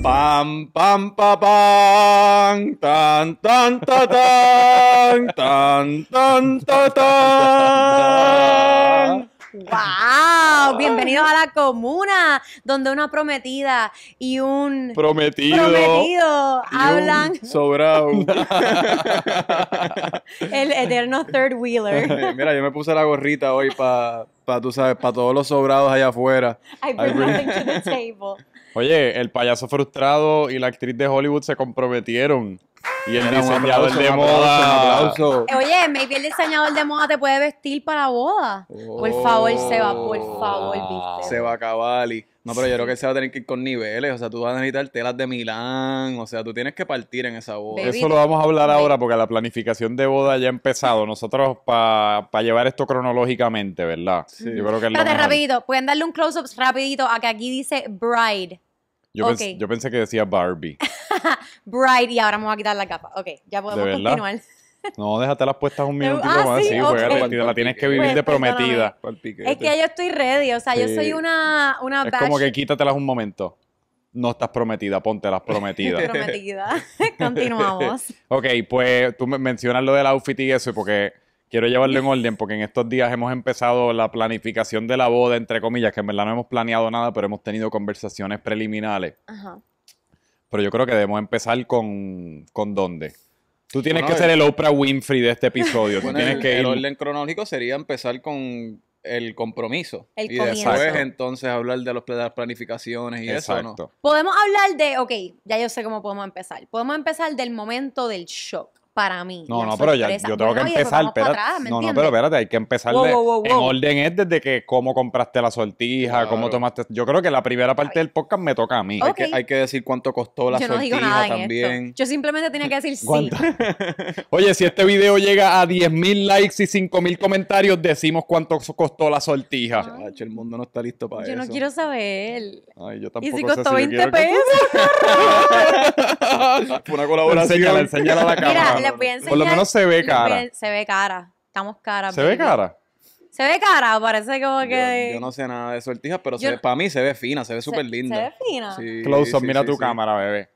Pam, pam, pa, pam, tan, tan, ta, tan, tan, tan, ta, tan. ¡Wow! Bienvenidos a la comuna, donde una prometida y un prometido, hablan. sobrado. El eterno third wheeler. Mira, yo me puse la gorrita hoy para, pa, tú sabes, para todos los sobrados allá afuera. I I the table. Oye, el payaso frustrado y la actriz de Hollywood se comprometieron. Y el diseñador de moda. Oye, maybe el diseñador de moda te puede vestir para boda. Por favor, Seba, por oh. favor, viste. Seba y No, pero yo creo que se va a tener que ir con niveles. O sea, tú vas a necesitar telas de Milán. O sea, tú tienes que partir en esa boda. Eso lo vamos a hablar ahora porque la planificación de boda ya ha empezado. Nosotros, para llevar esto cronológicamente, ¿verdad? Sí. creo Espérate, rapidito. Pueden darle un close-up rapidito a que aquí dice bride. Yo, pensé, yo pensé que decía Barbie. Bright, y ahora me voy a quitar la capa. Ok, ya podemos continuar. No, déjate las puestas un ah, minutito más, sí, juega, la tienes que vivir pues, de prometida. Es que yo estoy ready, o sea, yo soy una, una Es como que quítatelas un momento. No estás prometida, ponte las prometidas. prometida. Continuamos. ok, pues tú mencionas lo del outfit y eso, porque quiero llevarlo en orden porque en estos días hemos empezado la planificación de la boda, entre comillas, que en verdad no hemos planeado nada, pero hemos tenido conversaciones preliminares. Ajá. Pero yo creo que debemos empezar con, con dónde. Tú tienes que ser el Oprah Winfrey de este episodio. que el orden cronológico sería empezar con el compromiso. y después entonces hablar de, las planificaciones y eso, ¿no? Podemos hablar de, ok, ya yo sé cómo podemos empezar. Podemos empezar del momento del shock para mí. No, no, pero ya, yo tengo que empezar, pero no, no, pero espérate, hay que empezar en orden es desde que cómo compraste la sortija, cómo tomaste. Yo creo que la primera parte del podcast me toca a mí. Hay, que, decir cuánto costó la yo no digo nada también. Yo simplemente tenía que decir sí. Oye, si este video llega a 10.000 likes y 5.000 comentarios, decimos cuánto costó la sortija. el mundo no está listo para eso. Yo no quiero saber. Ay, yo tampoco y si costó 20 pesos. una colaboración. Enséñala, enséñala a la cámara. Por lo menos se ve cara. se ve cara. Estamos cara. ¿Se ve cara? Se ve cara, parece como que. Yo, no sé nada de sortijas, pero para mí se ve fina, se ve súper linda. Se ve fina. Close up, mira tu cámara, bebé.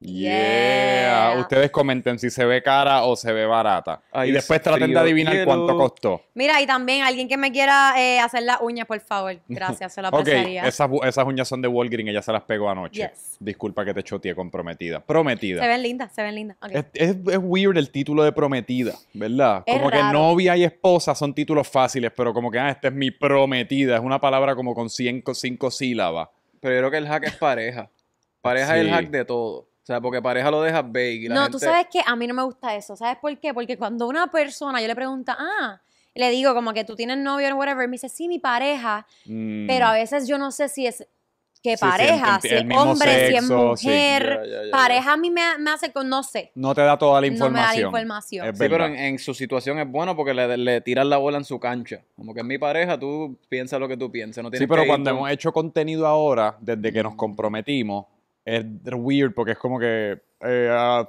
Yeah. Ustedes comenten si se ve cara o se ve barata. y después traten de adivinar cuánto costó. Mira, y también alguien que me quiera eh, hacer las uñas, por favor. Gracias, se las apreciaría. esas, uñas son de Walgreen ella se las pegó anoche. Disculpa que te choteé con Prometida. Prometida. Se ven lindas, se ven lindas. Es, weird el título de Prometida, ¿verdad? como que novia y esposa son títulos fáciles, pero como que, ah, esta es mi prometida. Es una palabra como con cinco, sílabas. Pero yo creo que el hack es pareja. Pareja es el hack de todo. O sea, porque pareja lo dejas vague. no, tú sabes que a mí no me gusta eso. ¿Sabes por qué? Porque cuando una persona, yo le pregunto, ah, le digo como que tú tienes novio o whatever, me dice, sí, mi pareja, mm. pero a veces yo no sé si es que pareja, si, es hombre, si es mujer, pareja a mí me, me, hace, no sé. No te da toda la información. No me da la información. sí, pero en, su situación es bueno porque le, tiras la bola en su cancha. Como que es mi pareja, tú piensas lo que tú pienses. sí, pero cuando hemos hecho contenido ahora, desde que nos mm. comprometimos, es weird porque es como que eh, ah,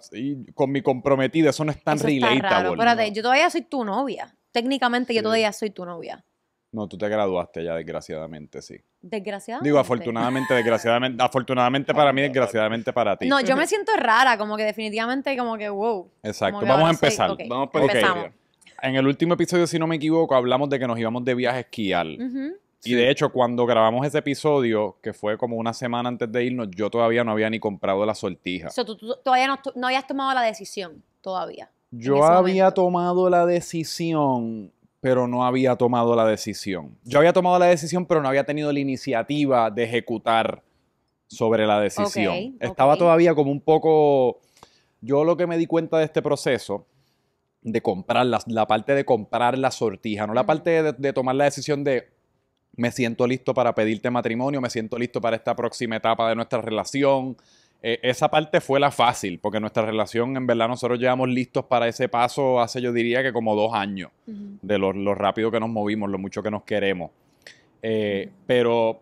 con mi comprometida, eso no es tan eso relatable. Está Espérate, yo todavía soy tu novia. Técnicamente yo todavía soy tu novia. No, tú te graduaste ya, desgraciadamente, sí. Desgraciadamente. Digo, afortunadamente, desgraciadamente. Afortunadamente para mí, desgraciadamente para ti. No, yo me siento rara, como que definitivamente, como que wow. Exacto, vamos a empezar. Vamos a empezar En el último episodio, si no me equivoco, hablamos de que nos íbamos de viaje a esquiar. Y de hecho, cuando grabamos ese episodio, que fue como una semana antes de irnos, yo todavía no había ni comprado la sortija. O sea, tú, todavía no, habías tomado la decisión, todavía. Yo había tomado la decisión, pero no había tomado la decisión. Yo había tomado la decisión, pero no había tenido la iniciativa de ejecutar sobre la decisión. Estaba todavía como un poco... Yo lo que me di cuenta de este proceso de comprar, la, parte de comprar la sortija, no la parte de tomar la decisión de, me siento listo para pedirte matrimonio, me siento listo para esta próxima etapa de nuestra relación. Eh, esa parte fue la fácil, porque nuestra relación, en verdad, nosotros llevamos listos para ese paso hace, yo diría que como dos años, de lo, rápido que nos movimos, lo mucho que nos queremos. Eh, pero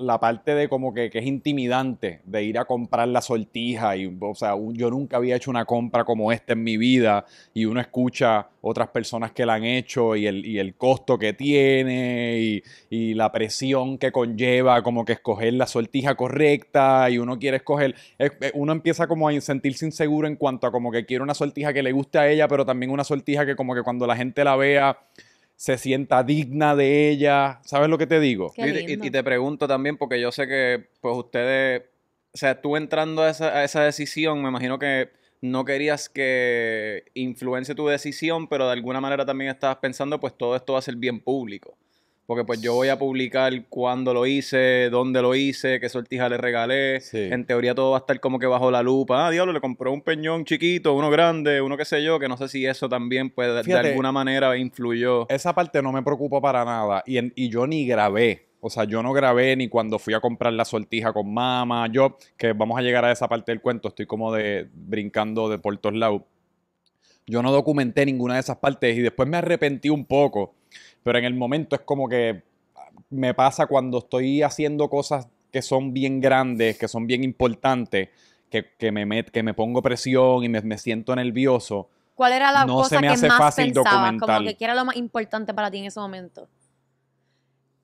la parte de como que, es intimidante de ir a comprar la sortija. Y, o sea, yo nunca había hecho una compra como esta en mi vida y uno escucha otras personas que la han hecho y el, costo que tiene y, la presión que conlleva como que escoger la sortija correcta y uno quiere escoger, uno empieza como a sentirse inseguro en cuanto a como que quiere una sortija que le guste a ella, pero también una sortija que como que cuando la gente la vea se sienta digna de ella. ¿Sabes lo que te digo? Y, te pregunto también, porque yo sé que pues ustedes, o sea, tú entrando a esa, esa decisión, me imagino que no querías que influencie tu decisión, pero de alguna manera también estabas pensando, pues todo esto va a ser bien público. Porque pues yo voy a publicar cuándo lo hice, dónde lo hice, qué sortija le regalé. En teoría todo va a estar como que bajo la lupa. Ah, diablo, le compró un peñón chiquito, uno grande, uno qué sé yo, que no sé si eso también pues de alguna manera influyó. Esa parte no me preocupa para nada y, en, y yo ni grabé. O sea, yo no grabé ni cuando fui a comprar la sortija con mamá. Yo, que vamos a llegar a esa parte del cuento, estoy como de brincando de por todos Yo no documenté ninguna de esas partes y después me arrepentí un poco pero en el momento es como que me pasa cuando estoy haciendo cosas que son bien grandes, que son bien importantes, que, que me, que me pongo presión y me, siento nervioso. ¿Cuál era la no cosa se me que más fácil pensabas, Como que era lo más importante para ti en ese momento?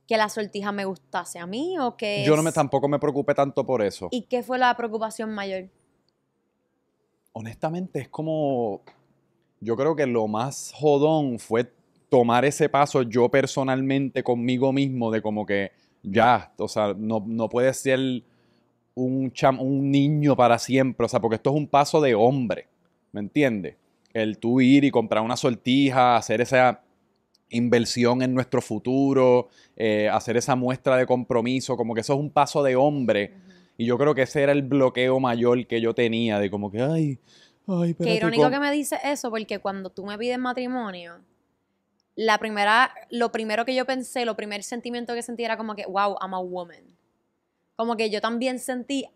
que la sortija me gustase a mí o que... Yo no me, tampoco me preocupé tanto por eso. ¿Y qué fue la preocupación mayor? Honestamente, es como... Yo creo que lo más jodón fue tomar ese paso yo personalmente conmigo mismo de como que ya, o sea, no, no puede ser un, un niño para siempre, o sea, porque esto es un paso de hombre, ¿me entiendes? El tú ir y comprar una sortija, hacer esa inversión en nuestro futuro, eh, hacer esa muestra de compromiso, como que eso es un paso de hombre. Y yo creo que ese era el bloqueo mayor que yo tenía, de como que, ay, ay, pero... Qué irónico que me dices eso, porque cuando tú me pides matrimonio, la primera, lo primero que yo pensé, lo primer sentimiento que sentí era como que, wow, I'm a woman. Como que yo también sentí,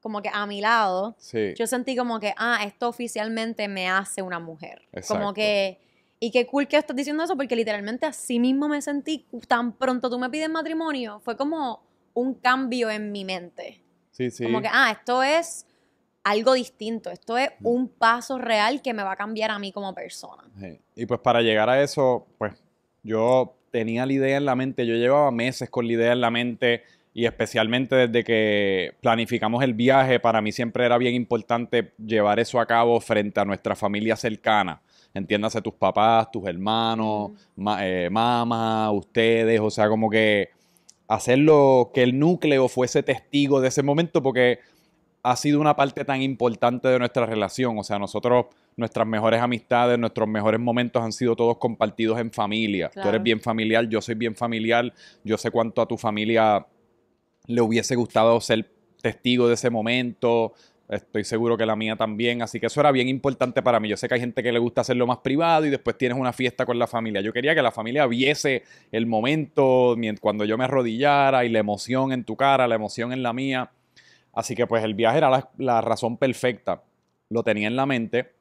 como que a mi lado, yo sentí como que, ah, esto oficialmente me hace una mujer. Como que, y qué cool que estás diciendo eso, porque literalmente así mismo me sentí, tan pronto tú me pides matrimonio, fue como un cambio en mi mente. Sí, sí. Como que, ah, esto es algo distinto. Esto es un paso real que me va a cambiar a mí como persona. Y pues para llegar a eso, pues yo tenía la idea en la mente, yo llevaba meses con la idea en la mente y especialmente desde que planificamos el viaje, para mí siempre era bien importante llevar eso a cabo frente a nuestra familia cercana. Entiéndase tus papás, tus hermanos, eh, mamá, ustedes, o sea, como que hacerlo que el núcleo fuese testigo de ese momento porque ha sido una parte tan importante de nuestra relación. O sea, nosotros, nuestras mejores amistades, nuestros mejores momentos han sido todos compartidos en familia. Tú eres bien familiar, yo soy bien familiar, yo sé cuánto a tu familia le hubiese gustado ser testigo de ese momento. Estoy seguro que la mía también, así que eso era bien importante para mí. Yo sé que hay gente que le gusta hacerlo más privado y después tienes una fiesta con la familia. Yo quería que la familia viese el momento cuando yo me arrodillara y la emoción en tu cara, la emoción en la mía. Así que pues el viaje era la, razón perfecta. Lo tenía en la mente,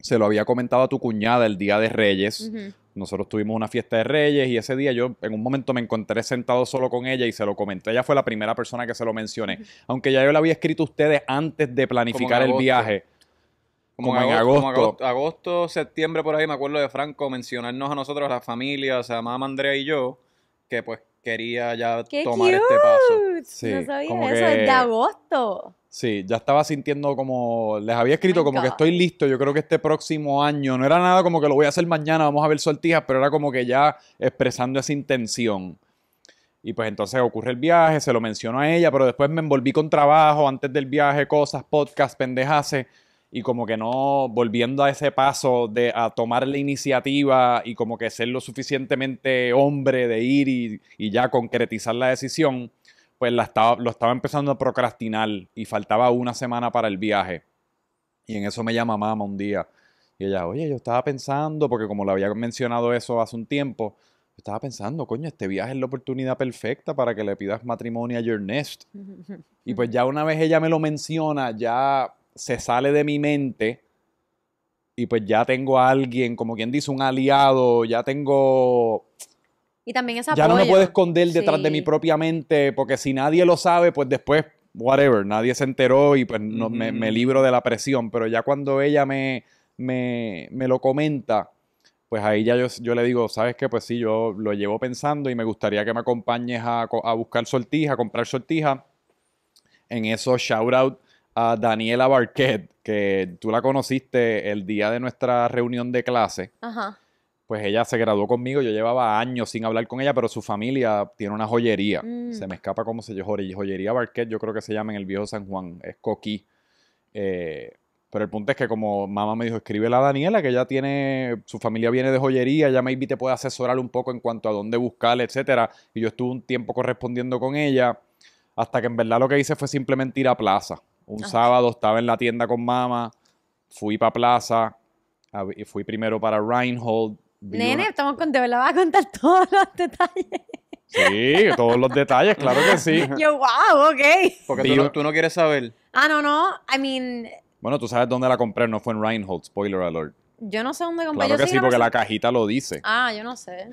se lo había comentado a tu cuñada el día de Reyes. Nosotros tuvimos una fiesta de Reyes y ese día yo en un momento me encontré sentado solo con ella y se lo comenté. Ella fue la primera persona que se lo mencioné. Aunque ya yo le había escrito a ustedes antes de planificar el viaje. Como, en agosto, agosto. septiembre, por ahí, me acuerdo de Franco mencionarnos a nosotros, a la familia, o sea, mamá Andrea y yo, que pues quería ya tomar este paso. Sí, no sabía eso, que, de agosto. Sí, ya estaba sintiendo como, les había escrito como que estoy listo, yo creo que este próximo año, no era nada como que lo voy a hacer mañana, vamos a ver sortijas, pero era como que ya expresando esa intención. Y pues entonces ocurre el viaje, se lo menciono a ella, pero después me envolví con trabajo, antes del viaje, cosas, podcast, pendejase y como que no volviendo a ese paso de a tomar la iniciativa y como que ser lo suficientemente hombre de ir y, ya concretizar la decisión, pues la estaba, lo estaba empezando a procrastinar y faltaba una semana para el viaje. Y en eso me llama mamá un día. Y ella, oye, yo estaba pensando, porque como le había mencionado eso hace un tiempo, estaba pensando, coño, este viaje es la oportunidad perfecta para que le pidas matrimonio a Your Nest. Y pues ya una vez ella me lo menciona, ya se sale de mi mente y pues ya tengo a alguien, como quien dice, un aliado, ya tengo... Y también esa Ya no me puedo esconder detrás de mi propia mente, porque si nadie lo sabe, pues después, whatever, nadie se enteró y pues me, libro de la presión. Pero ya cuando ella me, me, me lo comenta, pues ahí ya yo, yo, le digo, ¿sabes qué? Pues sí, yo lo llevo pensando y me gustaría que me acompañes a, buscar sortija, a comprar sortija. En eso, shout out a Daniela Barquet, que tú la conociste el día de nuestra reunión de clase. Pues ella se graduó conmigo, yo llevaba años sin hablar con ella, pero su familia tiene una joyería. Mm. Se me escapa cómo se llama. Joyería Barquet, yo creo que se llama en el viejo San Juan, es Coquí. Eh, pero el punto es que como mamá me dijo, escríbela a Daniela, que ella tiene, su familia viene de joyería, ya maybe te puede asesorar un poco en cuanto a dónde buscar, etcétera. Y yo estuve un tiempo correspondiendo con ella, hasta que en verdad lo que hice fue simplemente ir a plaza. Un sábado estaba en la tienda con mamá, fui para Plaza, fui primero para Reinhold. Nene, estamos con, de vas a contar todos los detalles. Sí, todos los detalles, claro que sí. Yo, wow, ok. Porque tú no, quieres saber. Ah, no, no. I mean. Bueno, tú sabes dónde la compré, no fue en Reinhold, spoiler alert. Yo no sé dónde compré. Claro yo que sí, porque la cajita lo dice. Ah, yo no sé. en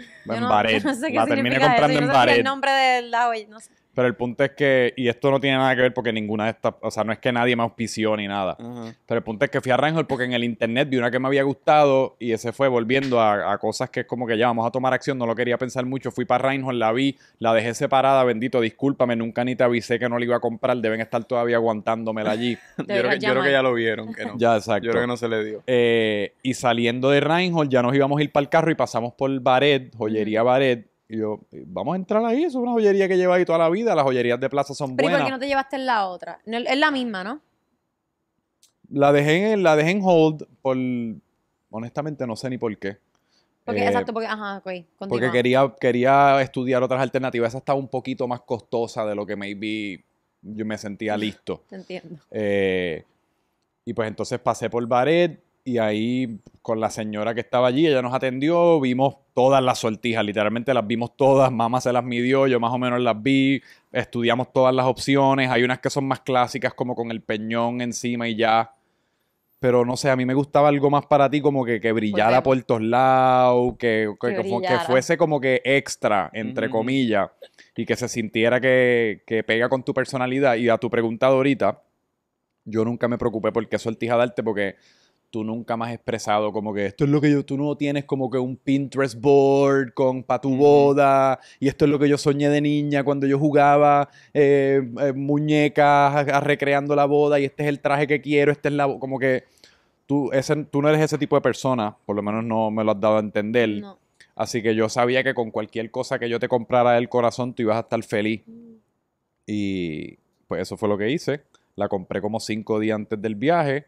sé la terminé comprando en Barret. no sé el nombre del lado, no sé. Pero el punto es que, y esto no tiene nada que ver porque ninguna de estas, o sea, no es que nadie me auspició ni nada. Pero el punto es que fui a Reinhold porque en el internet vi una que me había gustado y ese fue volviendo a, cosas que es como que ya vamos a tomar acción, no lo quería pensar mucho. Fui para Reinhold, la vi, la dejé separada, bendito, discúlpame, nunca ni te avisé que no la iba a comprar, deben estar todavía aguantándomela allí. yo, creo que, ya lo vieron, que no. ya, exacto. Yo creo que no se le dio. Eh, y saliendo de Reinhold, ya nos íbamos a ir para el carro y pasamos por Baret, Joyería Baret y yo, eh, vamos a entrar ahí, eso es una joyería que lleva ahí toda la vida, las joyerías de plaza son buenas. ¿Pero por qué no te llevaste en la otra? es la misma, ¿no? La dejé, en, la dejé en hold por, honestamente no sé ni por qué. Porque, eh, exacto, porque, ajá, porque quería, quería estudiar otras alternativas. Esa estaba un poquito más costosa de lo que maybe yo me sentía listo. Te entiendo. Eh, y pues entonces pasé por Baret, y ahí con la señora que estaba allí, ella nos atendió, vimos todas las sortijas, literalmente las vimos todas, mamá se las midió, yo más o menos las vi, estudiamos todas las opciones, hay unas que son más clásicas como con el peñón encima y ya, pero no sé, a mí me gustaba algo más para ti como que, que brillara por, todos lados, que, que, fuese como que extra, entre comillas, y que se sintiera que, pega con tu personalidad. Y a tu pregunta ahorita, yo nunca me preocupé por qué sortija darte porque tú nunca más has expresado como que esto es lo que yo, tú no tienes como que un Pinterest board con para tu boda y esto es lo que yo soñé de niña cuando yo jugaba eh, eh, muñecas recreando la boda y este es el traje que quiero, este es la como que tú, tú no eres ese tipo de persona, por lo menos no me lo has dado a entender. Así que yo sabía que con cualquier cosa que yo te comprara del corazón tú ibas a estar feliz. Mm. Y pues eso fue lo que hice. La compré como cinco días antes del viaje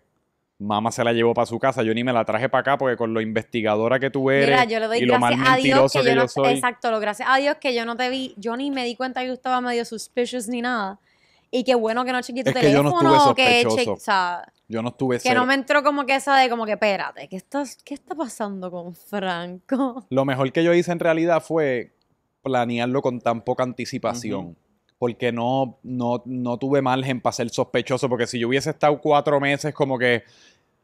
mamá se la llevó para su casa, yo ni me la traje para acá porque con lo investigadora que tú eres Mira, yo le doy y lo que, yo, soy. Exacto, lo gracias a Dios que yo no te vi, yo ni me di cuenta que yo estaba medio suspicious ni nada. Y qué bueno que no chequeé tu teléfono, que yo no estuve Que, yo no estuve Que no me entró como que esa de como que, espérate, ¿qué, estás, ¿qué está pasando con Franco? Lo mejor que yo hice en realidad fue planearlo con tan poca anticipación porque no, no, no tuve margen para ser sospechoso, porque si yo hubiese estado cuatro meses como que,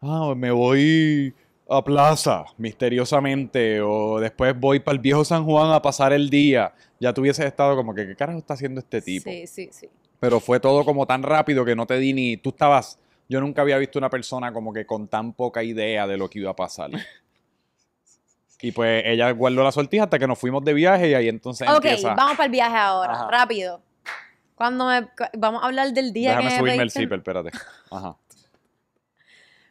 ah, me voy a plaza misteriosamente o después voy para el viejo San Juan a pasar el día, ya tuviese estado como que, ¿qué carajo está haciendo este tipo? Sí, sí, sí. Pero fue todo como tan rápido que no te di ni, tú estabas, yo nunca había visto una persona como que con tan poca idea de lo que iba a pasar. Y pues ella guardó la sortija hasta que nos fuimos de viaje y ahí entonces. Ok, vamos para el viaje ahora, rápido. Cuando Vamos a hablar del día Déjame que. subirme el zipper, espérate. Ajá.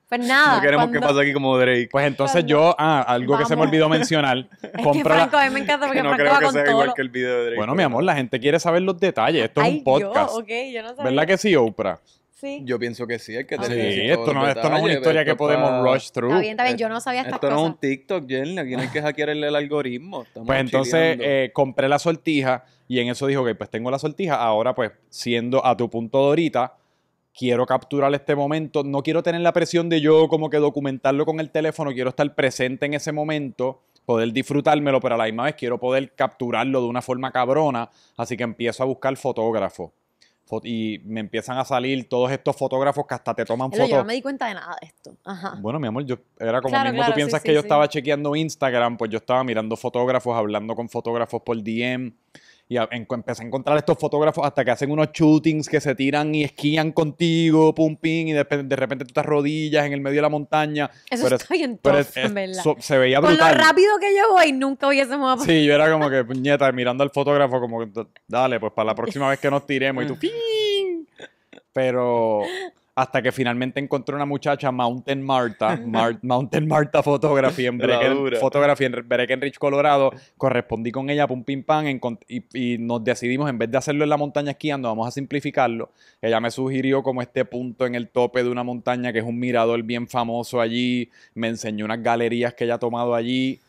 Pues nada. No queremos que pase aquí como Drake. Pues entonces yo, ah, algo que se me olvidó mencionar. es compra... que Franco, a mí me encanta porque no Franco va que con sea todo igual que el video de Drake. Bueno, mi amor, la gente quiere saber los detalles. Esto es un podcast. Yo, okay, yo no sabía. ¿Verdad que sí, Oprah? Sí. Yo pienso que sí, que Sí, esto no, esto no es una historia que podemos rush through. Está bien, está bien, yo no sabía estas esto cosas. Esto no es un TikTok, Jenny, aquí no hay que hackear el, el algoritmo. pues entonces eh, compré la sortija, y en eso dijo, ok, pues tengo la sortija, ahora pues siendo a tu punto de ahorita, quiero capturar este momento, no quiero tener la presión de yo como que documentarlo con el teléfono, quiero estar presente en ese momento, poder disfrutármelo, pero a la misma vez quiero poder capturarlo de una forma cabrona, así que empiezo a buscar fotógrafo y me empiezan a salir todos estos fotógrafos que hasta te toman fotos. Yo no me di cuenta de nada de esto. Bueno, mi amor, yo era como mismo tú piensas que yo estaba chequeando Instagram, pues yo estaba mirando fotógrafos, hablando con fotógrafos por DM. Y empecé a encontrar estos fotógrafos hasta que hacen unos shootings que se tiran y esquían contigo, pum, ping, y de, repente tú te rodillas en el medio de la montaña. Eso pero estoy pero en se veía brutal. Con lo rápido que yo voy, nunca hubiésemos apagado. Sí, yo era como que, puñeta, mirando al fotógrafo como, dale, pues para la próxima vez que nos tiremos y tú, pim, Pero hasta que finalmente encontré una muchacha, Mountain Marta, Mountain Marta Fotografía en, en Breckenridge, Colorado. Correspondí con ella, pum, pim, pam, y, y, nos decidimos, en vez de hacerlo en la montaña esquiando, vamos a simplificarlo. Ella me sugirió como este punto en el tope de una montaña que es un mirador bien famoso allí. Me enseñó unas galerías que ella ha tomado allí.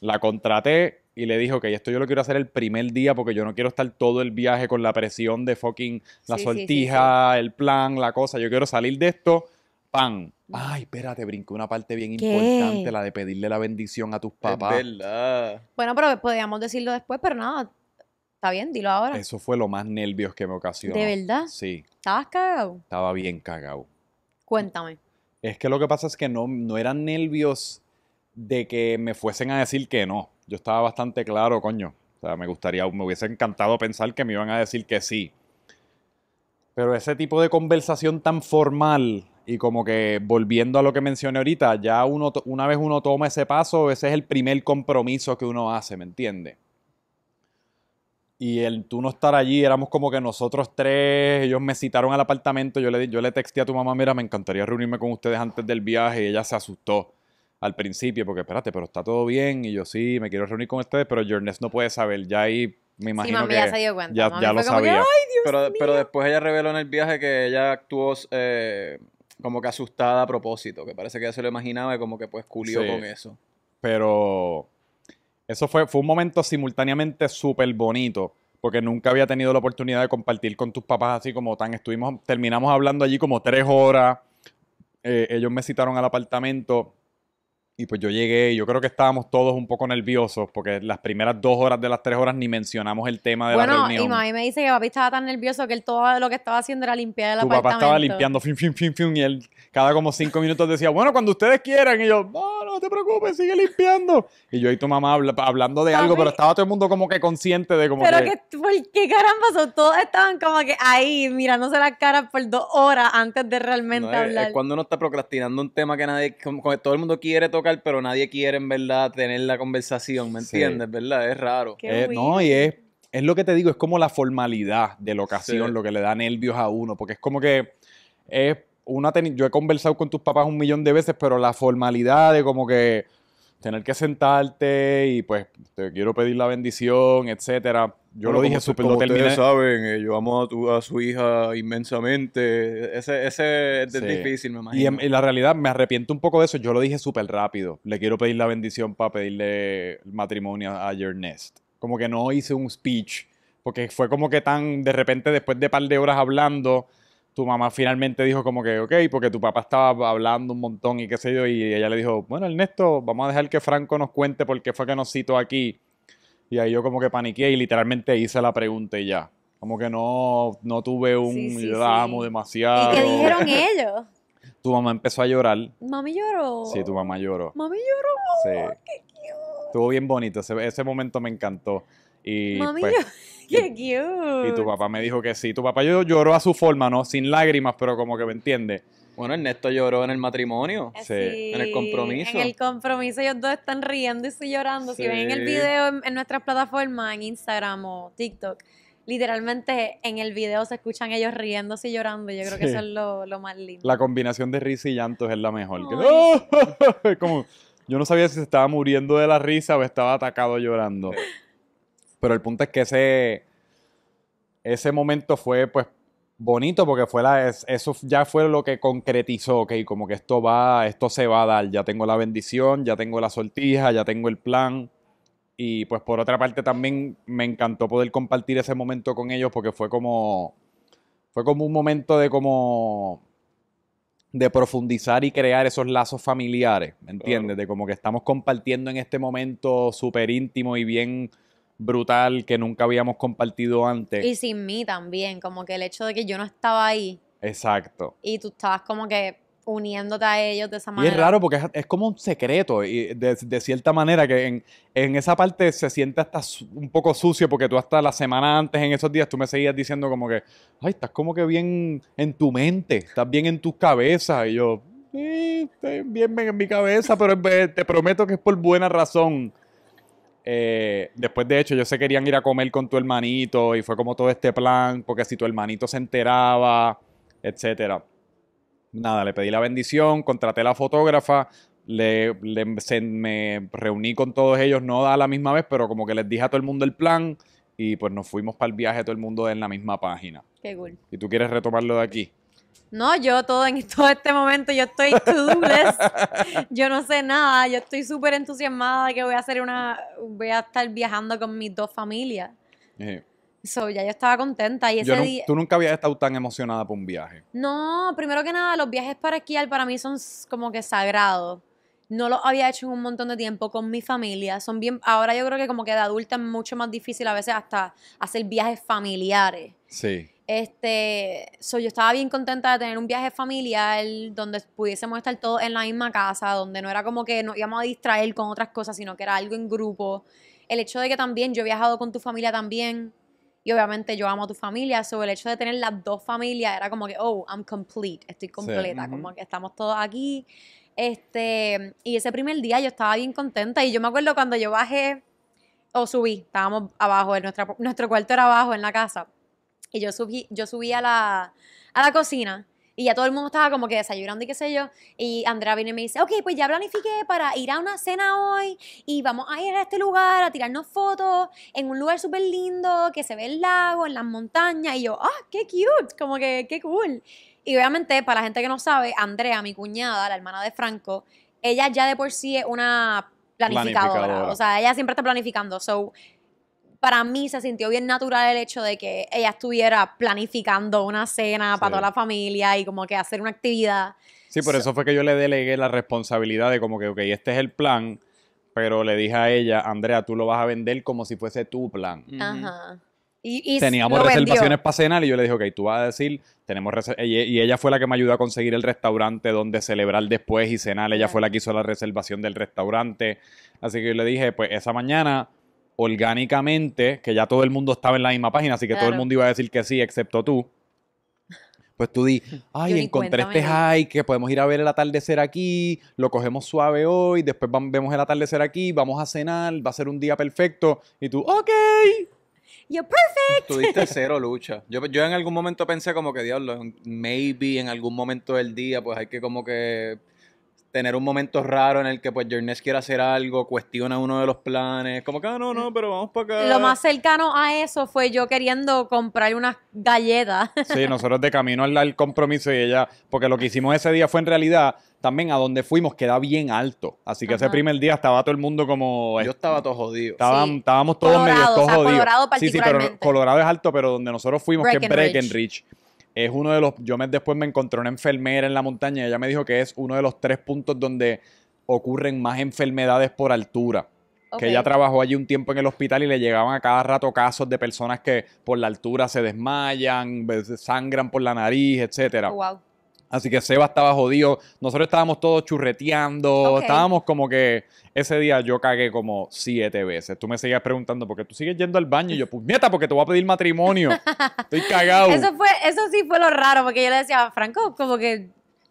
La contraté y le dijo que esto yo lo quiero hacer el primer día porque yo no quiero estar todo el viaje con la presión de fucking la soltija, el plan, la cosa. Yo quiero salir de esto, pan. Mm. Ay, espérate, brinqué una parte bien importante, la de pedirle la bendición a tus papás. Es verdad. Bueno, pero podíamos decirlo después, pero nada. Está bien, dilo ahora. Eso fue lo más nervios que me ocasionó. ¿De verdad? Sí. ¿Estabas cagado? Estaba bien cagado. Cuéntame. Es que lo que pasa es que no, no eran nervios de que me fuesen a decir que no yo estaba bastante claro, coño. O sea, me gustaría, me hubiese encantado pensar que me iban a decir que sí. Pero ese tipo de conversación tan formal y como que volviendo a lo que mencioné ahorita, ya uno, una vez uno toma ese paso, ese es el primer compromiso que uno hace, ¿me entiendes? Y el tú no estar allí, éramos como que nosotros tres, ellos me citaron al apartamento, yo le, yo le texté a tu mamá, mira, me encantaría reunirme con ustedes antes del viaje, y ella se asustó al principio, porque espérate, pero está todo bien y yo sí, me quiero reunir con ustedes, pero Jornes no puede saber, ya ahí me imagino sí, que ya se dio cuenta. Ya, lo sabía. pero, después ella reveló en el viaje que ella actuó eh, como que asustada a propósito, que parece que ya se lo imaginaba y como que pues culió con eso. Pero eso fue, fue un momento simultáneamente súper bonito porque nunca había tenido la oportunidad de compartir con tus papás así como tan estuvimos, terminamos hablando allí como tres horas, eh, ellos me citaron al apartamento, y pues yo llegué y yo creo que estábamos todos un poco nerviosos porque las primeras dos horas de las tres horas ni mencionamos el tema de la reunión. Bueno, y mami me dice que papi estaba tan nervioso que él todo lo que estaba haciendo era limpiar el apartamento. Tu papá estaba limpiando, fin, fin, fin, fin, y él cada como cinco minutos decía, bueno, cuando ustedes quieran. Y yo, no, no te preocupes, sigue limpiando. Y yo y tu mamá hablando de algo, pero estaba todo el mundo como que consciente de cómo pero que... Pero que, qué caramba? Todos estaban como que ahí mirándose las caras por dos horas antes de realmente hablar. Es, cuando uno está procrastinando un tema que nadie, como que todo el mundo quiere tocar pero nadie quiere en verdad tener la conversación, ¿me entiendes? ¿Verdad? Es raro. Eh, no, y es, es lo que te digo, es como la formalidad de la ocasión, lo que le da nervios a uno, porque es como que es una yo he conversado con tus papás un millón de veces, pero la formalidad de como que tener que sentarte y pues te quiero pedir la bendición, etcétera. Yo lo dije súper rápido. terminé. Ustedes saben, eh, yo amo a, su hija inmensamente. Ese, ese es difícil, me imagino. Y la realidad me arrepiento un poco de eso. Yo lo dije súper rápido. Le quiero pedir la bendición para pedirle matrimonio a Your Nest. Como que no hice un speech. Porque fue como que tan de repente, después de par de horas hablando, tu mamá finalmente dijo como que, ok, porque tu papá estaba hablando un montón y qué sé yo, y ella le dijo, bueno, Ernesto, vamos a dejar que Franco nos cuente por qué fue que nos citó aquí. Y ahí yo como que paniqué y literalmente hice la pregunta y ya. Como que no, no tuve un sí, demasiado. ¿Y qué dijeron ellos? Tu mamá empezó a llorar. Mami lloró. Sí, tu mamá lloró. Mami lloró. Sí. Qué Estuvo bien bonito. ese momento me encantó. Pues, y, Y tu papá me dijo que sí. Tu papá lloró a su forma, ¿no? Sin lágrimas, pero como que me entiende. Bueno, Ernesto lloró en el matrimonio, eh, en el compromiso. En el compromiso ellos dos están riendo y llorando. Si ven el video en, nuestras plataformas, en Instagram o TikTok, literalmente en el video se escuchan ellos riéndose y llorando. Yo creo que eso es lo, más lindo. La combinación de risa y llanto es la mejor. es Como, yo no sabía si se estaba muriendo de la risa o estaba atacado llorando. Pero el punto es que ese, ese momento fue pues bonito porque fue la, eso ya fue lo que concretizó, ok, como que esto va, esto se va a dar, ya tengo la bendición, ya tengo la sortija, ya tengo el plan. Y pues por otra parte también me encantó poder compartir ese momento con ellos porque fue como, fue como un momento de como de profundizar y crear esos lazos familiares, ¿me entiendes? De como que estamos compartiendo en este momento súper íntimo y bien brutal que nunca habíamos compartido antes. Y sin mí también, como que el hecho de que yo no estaba ahí. Exacto. Y tú estabas como que uniéndote a ellos de esa manera. Y es raro porque es, como un secreto, y de, cierta manera, que en, en, esa parte se siente hasta un poco sucio porque tú hasta la semana antes, en esos días, tú me seguías diciendo como que, ay, estás como que bien en tu mente, estás bien en tus cabezas. Y yo, sí, estoy bien en mi cabeza, pero te prometo que es por buena razón. Eh, después, de hecho, yo se querían ir a comer con tu hermanito y fue como todo este plan, porque si tu hermanito se enteraba, etcétera. Nada, le pedí la bendición, contraté la fotógrafa, le, me reuní con todos ellos, no a la misma vez, pero como que les dije a todo el mundo el plan y pues nos fuimos para el viaje todo el mundo en la misma página. Qué cool. ¿Y tú quieres retomarlo de aquí? No, yo todo en todo este momento, yo estoy to yo no sé nada, yo estoy súper entusiasmada de que voy a hacer una, voy a estar viajando con mis dos familias. Sí. ya yo estaba contenta y ese día... Tú nunca habías estado tan emocionada por un viaje. No, primero que nada, los viajes para esquiar para mí son como que sagrados. No los había hecho en un montón de tiempo con mi familia. Son bien... Ahora yo creo que como que de adulta es mucho más difícil a veces hasta hacer viajes familiares. Sí. Este, yo estaba bien contenta de tener un viaje familiar donde pudiésemos estar todos en la misma casa, donde no era como que nos íbamos a distraer con otras cosas, sino que era algo en grupo. El hecho de que también yo he viajado con tu familia también, y obviamente yo amo a tu familia, sobre el hecho de tener las dos familias era como que, oh, I'm complete, estoy completa, como que estamos todos aquí. Este, y ese primer día yo estaba bien contenta y yo me acuerdo cuando yo bajé o subí, estábamos abajo, en nuestra, nuestro cuarto era abajo en la casa y yo subí, yo subí a, la, cocina y ya todo el mundo estaba como que desayunando y qué sé yo. Y Andrea viene y me dice, ok, pues ya planifiqué para ir a una cena hoy y vamos a ir a este lugar a tirarnos fotos en un lugar súper lindo que se ve el lago, en las montañas. Y yo, ah, qué cute, como que qué cool. Y obviamente, para la gente que no sabe, Andrea, mi cuñada, la hermana de Franco, ella ya de por sí es una planificadora. planificadora. O sea, ella siempre está planificando. So, para mí se sintió bien natural el hecho de que ella estuviera planificando una cena para toda la familia y como que hacer una actividad. Sí, por eso fue que yo le delegué la responsabilidad de como que, ok, este es el plan, pero le dije a ella, Andrea, tú lo vas a vender como si fuese tu plan. Ajá. Y, Teníamos reservaciones para cenar y yo le dije, ok, tú vas a decir, tenemos y ella fue la que me ayudó a conseguir el restaurante donde celebrar después y cenar, ella fue la que hizo la reservación del restaurante. Así que yo le dije, pues esa mañana orgánicamente, que ya todo el mundo estaba en la misma página, así que todo el mundo iba a decir que sí, excepto tú. Pues tú di, ay, encontré este hike, que podemos ir a ver el atardecer aquí, lo cogemos suave hoy, después vemos el atardecer aquí, vamos a cenar, va a ser un día perfecto. Y tú, ok. You're perfect. diste cero lucha. Yo, yo en algún momento pensé como que, diablo, maybe en algún momento del día, pues hay que como que tener un momento raro en el que pues Jernes quiere hacer algo, cuestiona uno de los planes, como que ah, no, no, pero vamos para acá. Lo más cercano a eso fue yo queriendo comprar unas galletas. Sí, nosotros de camino al, compromiso y ella, porque lo que hicimos ese día fue en realidad también a donde fuimos queda bien alto. Así que ese primer día estaba todo el mundo como. Yo estaba todo jodido. Estábamos todos medio todos jodidos. Colorado particularmente. Sí, pero Colorado es alto, pero donde nosotros fuimos, que es Breckenridge es uno de los, yo me, después me encontré una enfermera en la montaña y ella me dijo que es uno de los tres puntos donde ocurren más enfermedades por altura. Que ella trabajó allí un tiempo en el hospital y le llegaban a cada rato casos de personas que por la altura se desmayan, sangran por la nariz, etcétera. Así que Seba estaba jodido. Nosotros estábamos todos churreteando. Estábamos como que. Ese día yo cagué como siete veces. Tú me seguías preguntando, ¿por qué tú sigues yendo al baño? Y yo, pues nieta, porque te voy a pedir matrimonio. Estoy cagado. Eso, fue, eso sí fue lo raro, porque yo le decía, Franco, como que.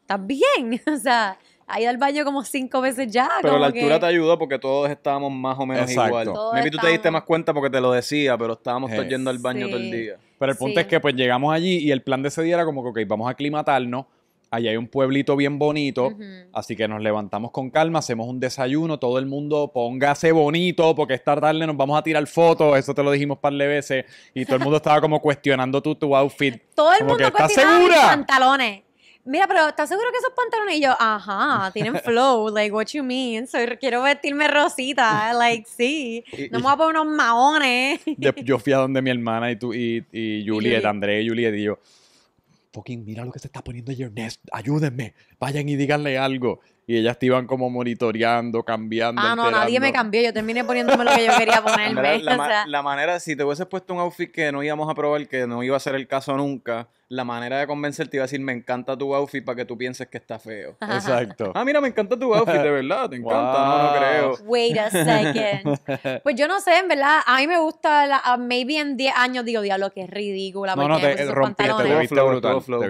Estás bien. o sea ha ido al baño como cinco veces ya. Pero la altura te ayudó porque todos estábamos más o menos igual. Todos tú te diste más cuenta porque te lo decía, pero estábamos todos yendo al baño todo el día. Pero el punto es que pues llegamos allí y el plan de ese día era como que, ok, vamos a aclimatarnos allá hay un pueblito bien bonito, así que nos levantamos con calma, hacemos un desayuno, todo el mundo póngase bonito, porque esta tarde nos vamos a tirar fotos, eso te lo dijimos par de veces, y todo el mundo estaba como cuestionando tu, tu outfit. Todo el mundo cuestionaba pantalones. Mira, pero ¿estás seguro que esos pantalones? Y yo, ajá, tienen flow, like, what you mean? Soy, quiero vestirme rosita, like, sí. No me voy a poner unos maones. yo fui a donde mi hermana y tú, y, y Juliet, André y Juliet, y yo fucking mira lo que se está poniendo Nest, ayúdenme, vayan y díganle algo y ellas te iban como monitoreando, cambiando. Ah, no, nadie me cambió. Yo terminé poniéndome lo que yo quería ponerme. La, la, manera, si te hubieses puesto un outfit que no íbamos a probar, que no iba a ser el caso nunca, la manera de convencerte iba a decir, me encanta tu outfit para que tú pienses que está feo. Exacto. ah, mira, me encanta tu outfit, de verdad, te encanta, no, creo. Wait a second. Pues yo no sé, en verdad, a mí me gusta, la, maybe en 10 años digo, diablo, que es ridícula. No, no, te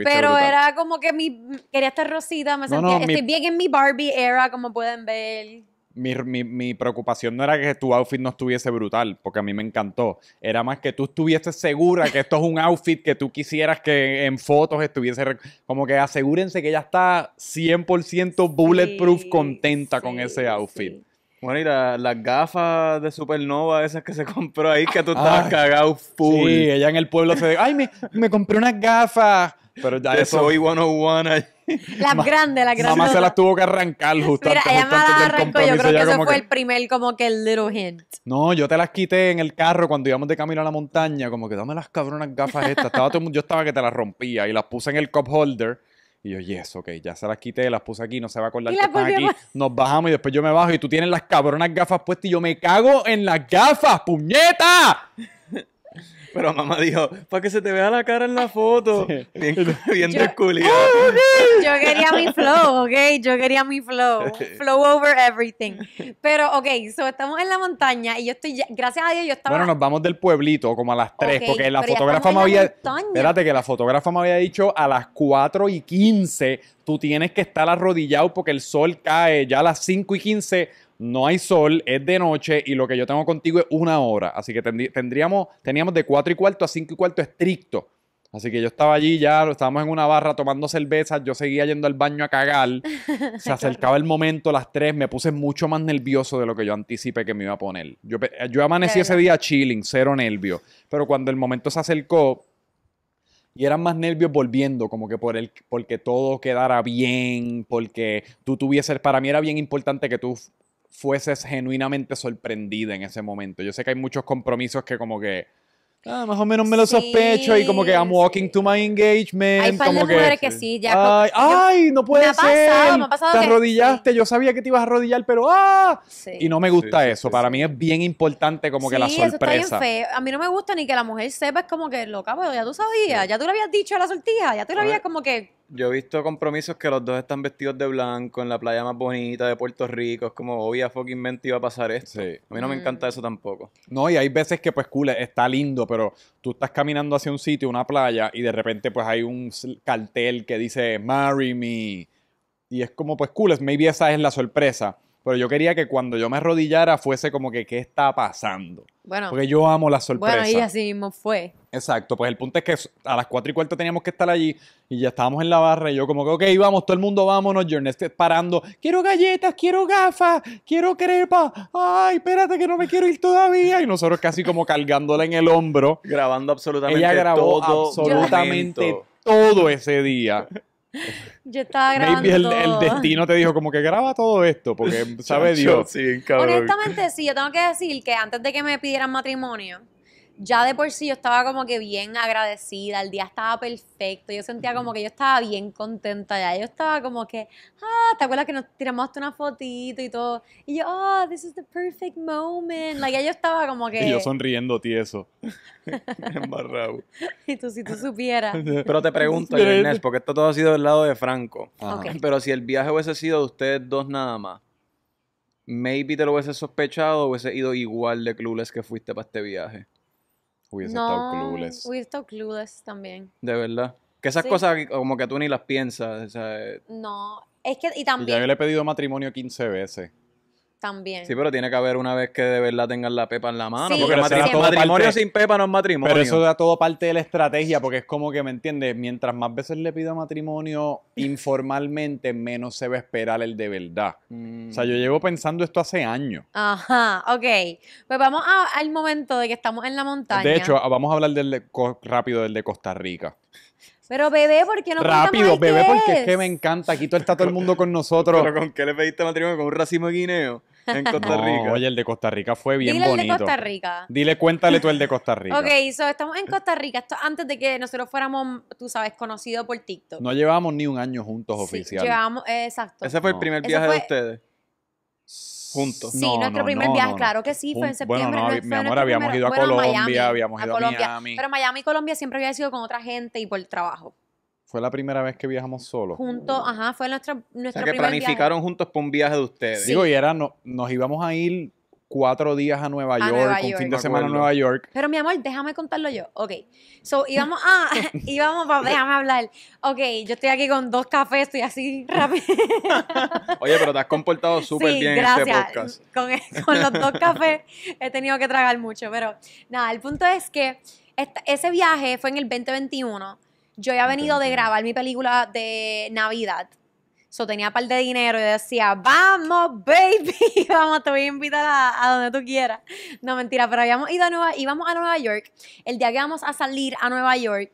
Pero era como que mi, quería estar rosita, me sentía, estoy bien en mi bar era, como pueden ver. Mi, preocupación no era que tu outfit no estuviese brutal, porque a mí me encantó. Era más que tú estuvieses segura que esto es un outfit que tú quisieras que en fotos estuviese. Como que asegúrense que ella está 100% bulletproof contenta con ese outfit. Bueno, y las gafas de Supernova, esas que se compró ahí, que tú estabas ah, cagado full. ella en el pueblo se ay, me, me compré unas gafas pero ya Soy 101 Las grandes, las grandes. Mamá se las tuvo que arrancar justo Mira, antes, Yo creo que fue el primer como que el little hint. No, yo te las quité en el carro cuando íbamos de camino a la montaña, como que dame las cabronas gafas estas. estaba todo, yo estaba que te las rompía y las puse en el cup holder. Y yo, eso ok, ya se las quité, las puse aquí, no se va a acordar que están aquí. Nos bajamos y después yo me bajo y tú tienes las cabronas gafas puestas y yo me cago en las gafas, puñeta. Pero mamá dijo, para que se te vea la cara en la foto. Bien, bien yo, yo quería mi flow, ¿ok? Yo quería mi flow. Flow over everything. Pero, ok, so estamos en la montaña y yo estoy, ya, gracias a Dios, yo estaba... Bueno, nos vamos del pueblito como a las 3, porque la fotógrafa me había... Montaña. Espérate, que la fotógrafa me había dicho a las 4 y 15 tú tienes que estar arrodillado porque el sol cae ya a las 5 y 15 no hay sol, es de noche y lo que yo tengo contigo es una hora. Así que tendríamos, teníamos de cuatro y cuarto a cinco y cuarto estricto. Así que yo estaba allí ya, estábamos en una barra tomando cerveza, yo seguía yendo al baño a cagar. Se acercaba el momento, las tres, me puse mucho más nervioso de lo que yo anticipé que me iba a poner. Yo, eh, yo amanecí ese día chilling, cero nervio. Pero cuando el momento se acercó, y eran más nervios volviendo, como que por el, porque todo quedara bien, porque tú tuvieses, para mí era bien importante que tú fueses genuinamente sorprendida en ese momento. Yo sé que hay muchos compromisos que como que... Ah, más o menos me lo sospecho y como que I'm walking to my engagement. Hay como de mujeres que, sí, Ay, no puede ser. te arrodillaste, yo sabía que te ibas a arrodillar, pero ah. Y no me gusta eso. Para mí es bien importante como que la sorpresa. Eso A mí no me gusta ni que la mujer sepa, es como que loca, pero ya tú sabías, ya tú le habías dicho a la sortija, ya tú lo habías como que yo he visto compromisos que los dos están vestidos de blanco en la playa más bonita de Puerto Rico. Es como, a fucking mente iba a pasar esto. A mí no me encanta eso tampoco. No, y hay veces que, pues, cool, está lindo, pero tú estás caminando hacia un sitio, una playa, y de repente, pues, hay un cartel que dice, marry me. Y es como, pues, cool, maybe esa es la sorpresa. Pero yo quería que cuando yo me arrodillara fuese como que, ¿qué está pasando? Bueno. Porque yo amo las sorpresas. Bueno, y así mismo fue. Exacto, pues el punto es que a las cuatro y cuarto teníamos que estar allí y ya estábamos en la barra y yo como que, ok, vamos, todo el mundo vámonos, esté parando, quiero galletas, quiero gafas, quiero crepa, ay, espérate que no me quiero ir todavía. Y nosotros casi como cargándola en el hombro. Grabando absolutamente todo. grabó absolutamente todo ese día. Yo estaba grabando. el, destino te dijo como que graba todo esto, porque sabe Dios. Sí, Honestamente, sí, yo tengo que decir que antes de que me pidieran matrimonio, ya de por sí yo estaba como que bien agradecida, el día estaba perfecto, yo sentía como que yo estaba bien contenta ya, yo estaba como que, ah, ¿te acuerdas que nos tiramos hasta una fotito y todo? Y yo, ah, this is the perfect moment, like ya yo estaba como que... Y yo sonriendo tieso, embarrado. y tú, si tú supieras. Pero te pregunto, Inés, porque esto todo ha sido del lado de Franco, pero si el viaje hubiese sido de ustedes dos nada más, maybe te lo hubiese sospechado o hubiese ido igual de clueless que fuiste para este viaje. Hubiese estado clueless. Hubiese estado clueless también. De verdad. Que esas cosas como que tú ni las piensas. Eh, no, es que y también... Y ya yo le he pedido matrimonio 15 veces. También. Sí, pero tiene que haber una vez que de verdad tengan la pepa en la mano. porque el matrimonio, sin pepa no es matrimonio. Pero eso da todo parte de la estrategia, porque es como que, ¿me entiendes? Mientras más veces le pido matrimonio informalmente, menos se va a esperar el de verdad. O sea, yo mm. llevo pensando esto hace años. Ajá, ok. Pues vamos al momento de que estamos en la montaña. De hecho, vamos a hablar del rápido del de Costa Rica. Pero bebé, ¿por qué no Rápido, bebé, porque es que me encanta. Aquí está todo el mundo con nosotros. ¿Pero con qué le pediste matrimonio? ¿Con un racimo guineo? En Costa Rica. oye, el de Costa Rica fue bien bonito. Dile el de Costa Rica. Dile, cuéntale tú el de Costa Rica. ok, so estamos en Costa Rica. Esto antes de que nosotros fuéramos, tú sabes, conocidos por TikTok. No llevamos ni un año juntos sí, Llevamos, exacto. Ese fue el primer viaje de ustedes juntos. Sí, nuestro primer viaje, claro que sí, fue en septiembre. Bueno, no, mi amor, habíamos ido a Colombia, habíamos ido a Miami. Pero Miami y Colombia siempre había sido con otra gente y por el trabajo. Fue la primera vez que viajamos solos. Juntos, ajá, fue nuestro, nuestro o sea, que planificaron juntos por un viaje de ustedes. Digo, y era, nos íbamos a ir cuatro días a Nueva York, un fin de semana en Nueva York. Pero mi amor, déjame contarlo yo. Ok. So, íbamos a. íbamos para. Déjame hablar. Ok, yo estoy aquí con dos cafés, estoy así rápido. Oye, pero te has comportado súper bien este gracias. podcast. Con, los dos cafés he tenido que tragar mucho. Pero nada, el punto es que ese viaje fue en el 2021. Yo ya he venido de grabar mi película de Navidad So tenía par de dinero y decía, vamos, baby, vamos, te voy a invitar a, donde tú quieras. No, mentira, pero habíamos ido a Nueva, íbamos a Nueva York. El día que vamos a salir a Nueva York,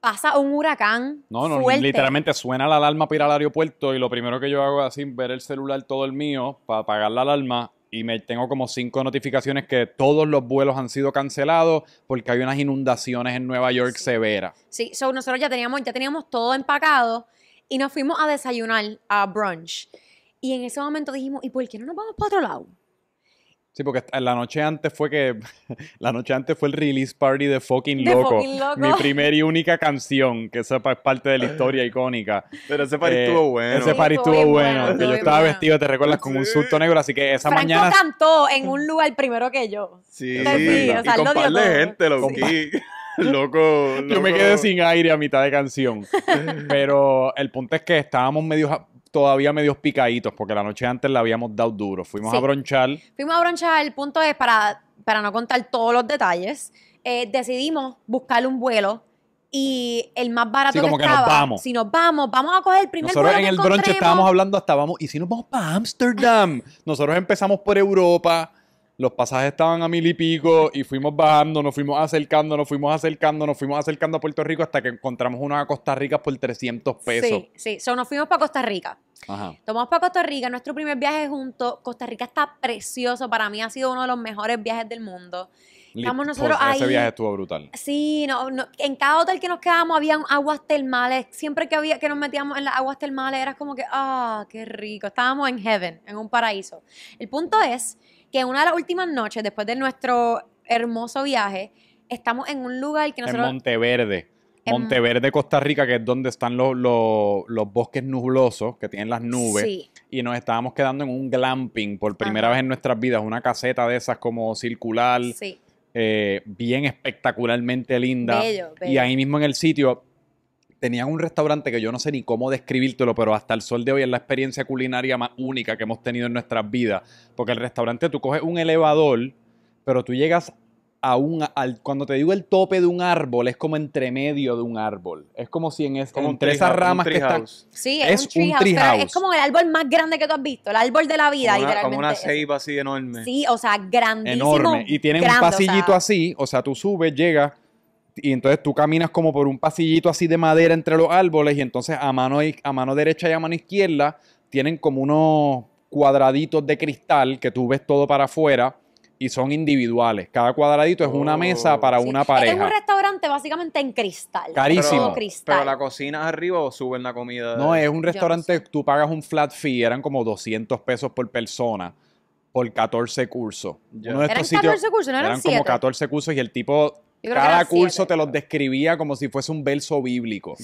pasa un huracán. No, no, literalmente suena la alarma para ir al aeropuerto y lo primero que yo hago es así, ver el celular todo el mío para apagar la alarma y me tengo como cinco notificaciones que todos los vuelos han sido cancelados porque hay unas inundaciones en Nueva York severas. Sí, so nosotros ya teníamos, ya teníamos todo empacado y nos fuimos a desayunar, a brunch. Y en ese momento dijimos, ¿y por qué no nos vamos para otro lado? Sí, porque la noche antes fue que. La noche antes fue el release party de Fucking Loco. Mi primera y única canción, que esa es parte de la historia icónica. Pero ese party eh, estuvo bueno. Ese party estuvo, bueno. que yo estaba vestido, te recuerdas, con un susto negro, así que esa Franco mañana. cantó en un lugar primero que yo. Sí, o sea, con par de gente, lo loco, Yo me quedé sin aire a mitad de canción. Pero el punto es que estábamos medio todavía medio picaditos porque la noche antes la habíamos dado duro. Fuimos a bronchar. Fuimos a bronchar. El punto es, para, para no contar todos los detalles, eh, decidimos buscar un vuelo y el más barato sí, como que, nos vamos. si nos vamos, vamos a coger el primer Nosotros vuelo en el bronche estábamos hablando hasta vamos, y si nos vamos para Ámsterdam. Nosotros empezamos por Europa, los pasajes estaban a mil y pico y fuimos bajando, nos fuimos acercando, nos fuimos acercando, nos fuimos acercando a Puerto Rico hasta que encontramos una a Costa Rica por 300 pesos. Sí, sí, so, nos fuimos para Costa Rica. Ajá. Tomamos para Costa Rica, nuestro primer viaje juntos. Costa Rica está precioso, para mí ha sido uno de los mejores viajes del mundo. Estamos nosotros Ese viaje estuvo brutal. Sí, no, en cada hotel que nos quedamos había aguas termales. Siempre que, había, que nos metíamos en las aguas termales era como que, ah, qué rico. Estábamos en heaven, en un paraíso. El punto es que una de las últimas noches, después de nuestro hermoso viaje, estamos en un lugar que nosotros... En Monteverde. Monteverde, Costa Rica, que es donde están los, bosques nublosos, que tienen las nubes. Y nos estábamos quedando en un glamping por primera vez en nuestras vidas, una caseta de esas como circular, sí. Eh, bien espectacularmente linda. Y ahí mismo en el sitio tenían un restaurante que yo no sé ni cómo describírtelo, pero hasta el sol de hoy es la experiencia culinaria más única que hemos tenido en nuestras vidas. Porque el restaurante tú coges un elevador, pero tú llegas a un. cuando te digo el tope de un árbol, es como entre medio de un árbol. Es como si en es, como entre esas ramas que están. Sí, es, un, Es como el árbol más grande que tú has visto, el árbol de la vida, literalmente. Como una ceiba así enorme. Sí, o sea, grandísimo. Enorme. Y tienen un pasillito así, o sea, tú subes, llegas y entonces tú caminas como por un pasillito así de madera entre los árboles y entonces a mano, a mano derecha y a mano izquierda tienen como unos cuadraditos de cristal que tú ves todo para afuera y son individuales. Cada cuadradito es una mesa oh. para una pareja. Es un restaurante básicamente en cristal. Carísimo. Pero, la cocina arriba o suben la comida. No, es un restaurante, tú pagas un flat fee, eran como 200 pesos por persona por 14 cursos. Uno de ¿Eran cursos, no eran, eran como 14 cursos y el tipo cada curso te los describía como si fuese un verso bíblico.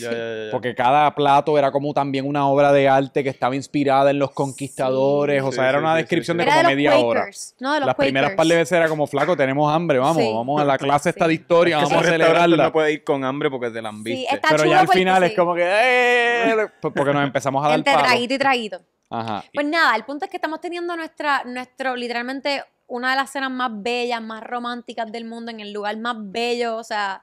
Porque cada plato era como también una obra de arte que estaba inspirada en los conquistadores. o sea, era una descripción de como media hora. Las primeras par de veces era como flaco, tenemos hambre, vamos, vamos a la clase esta de historia, vamos a celebrarla. No puede ir con hambre porque de la han Pero ya al final es como que. Eh", pues, porque nos empezamos a dar. Entre traguito y traguito. Pues nada, el punto es que estamos teniendo nuestra, nuestro, literalmente una de las escenas más bellas, más románticas del mundo, en el lugar más bello, o sea.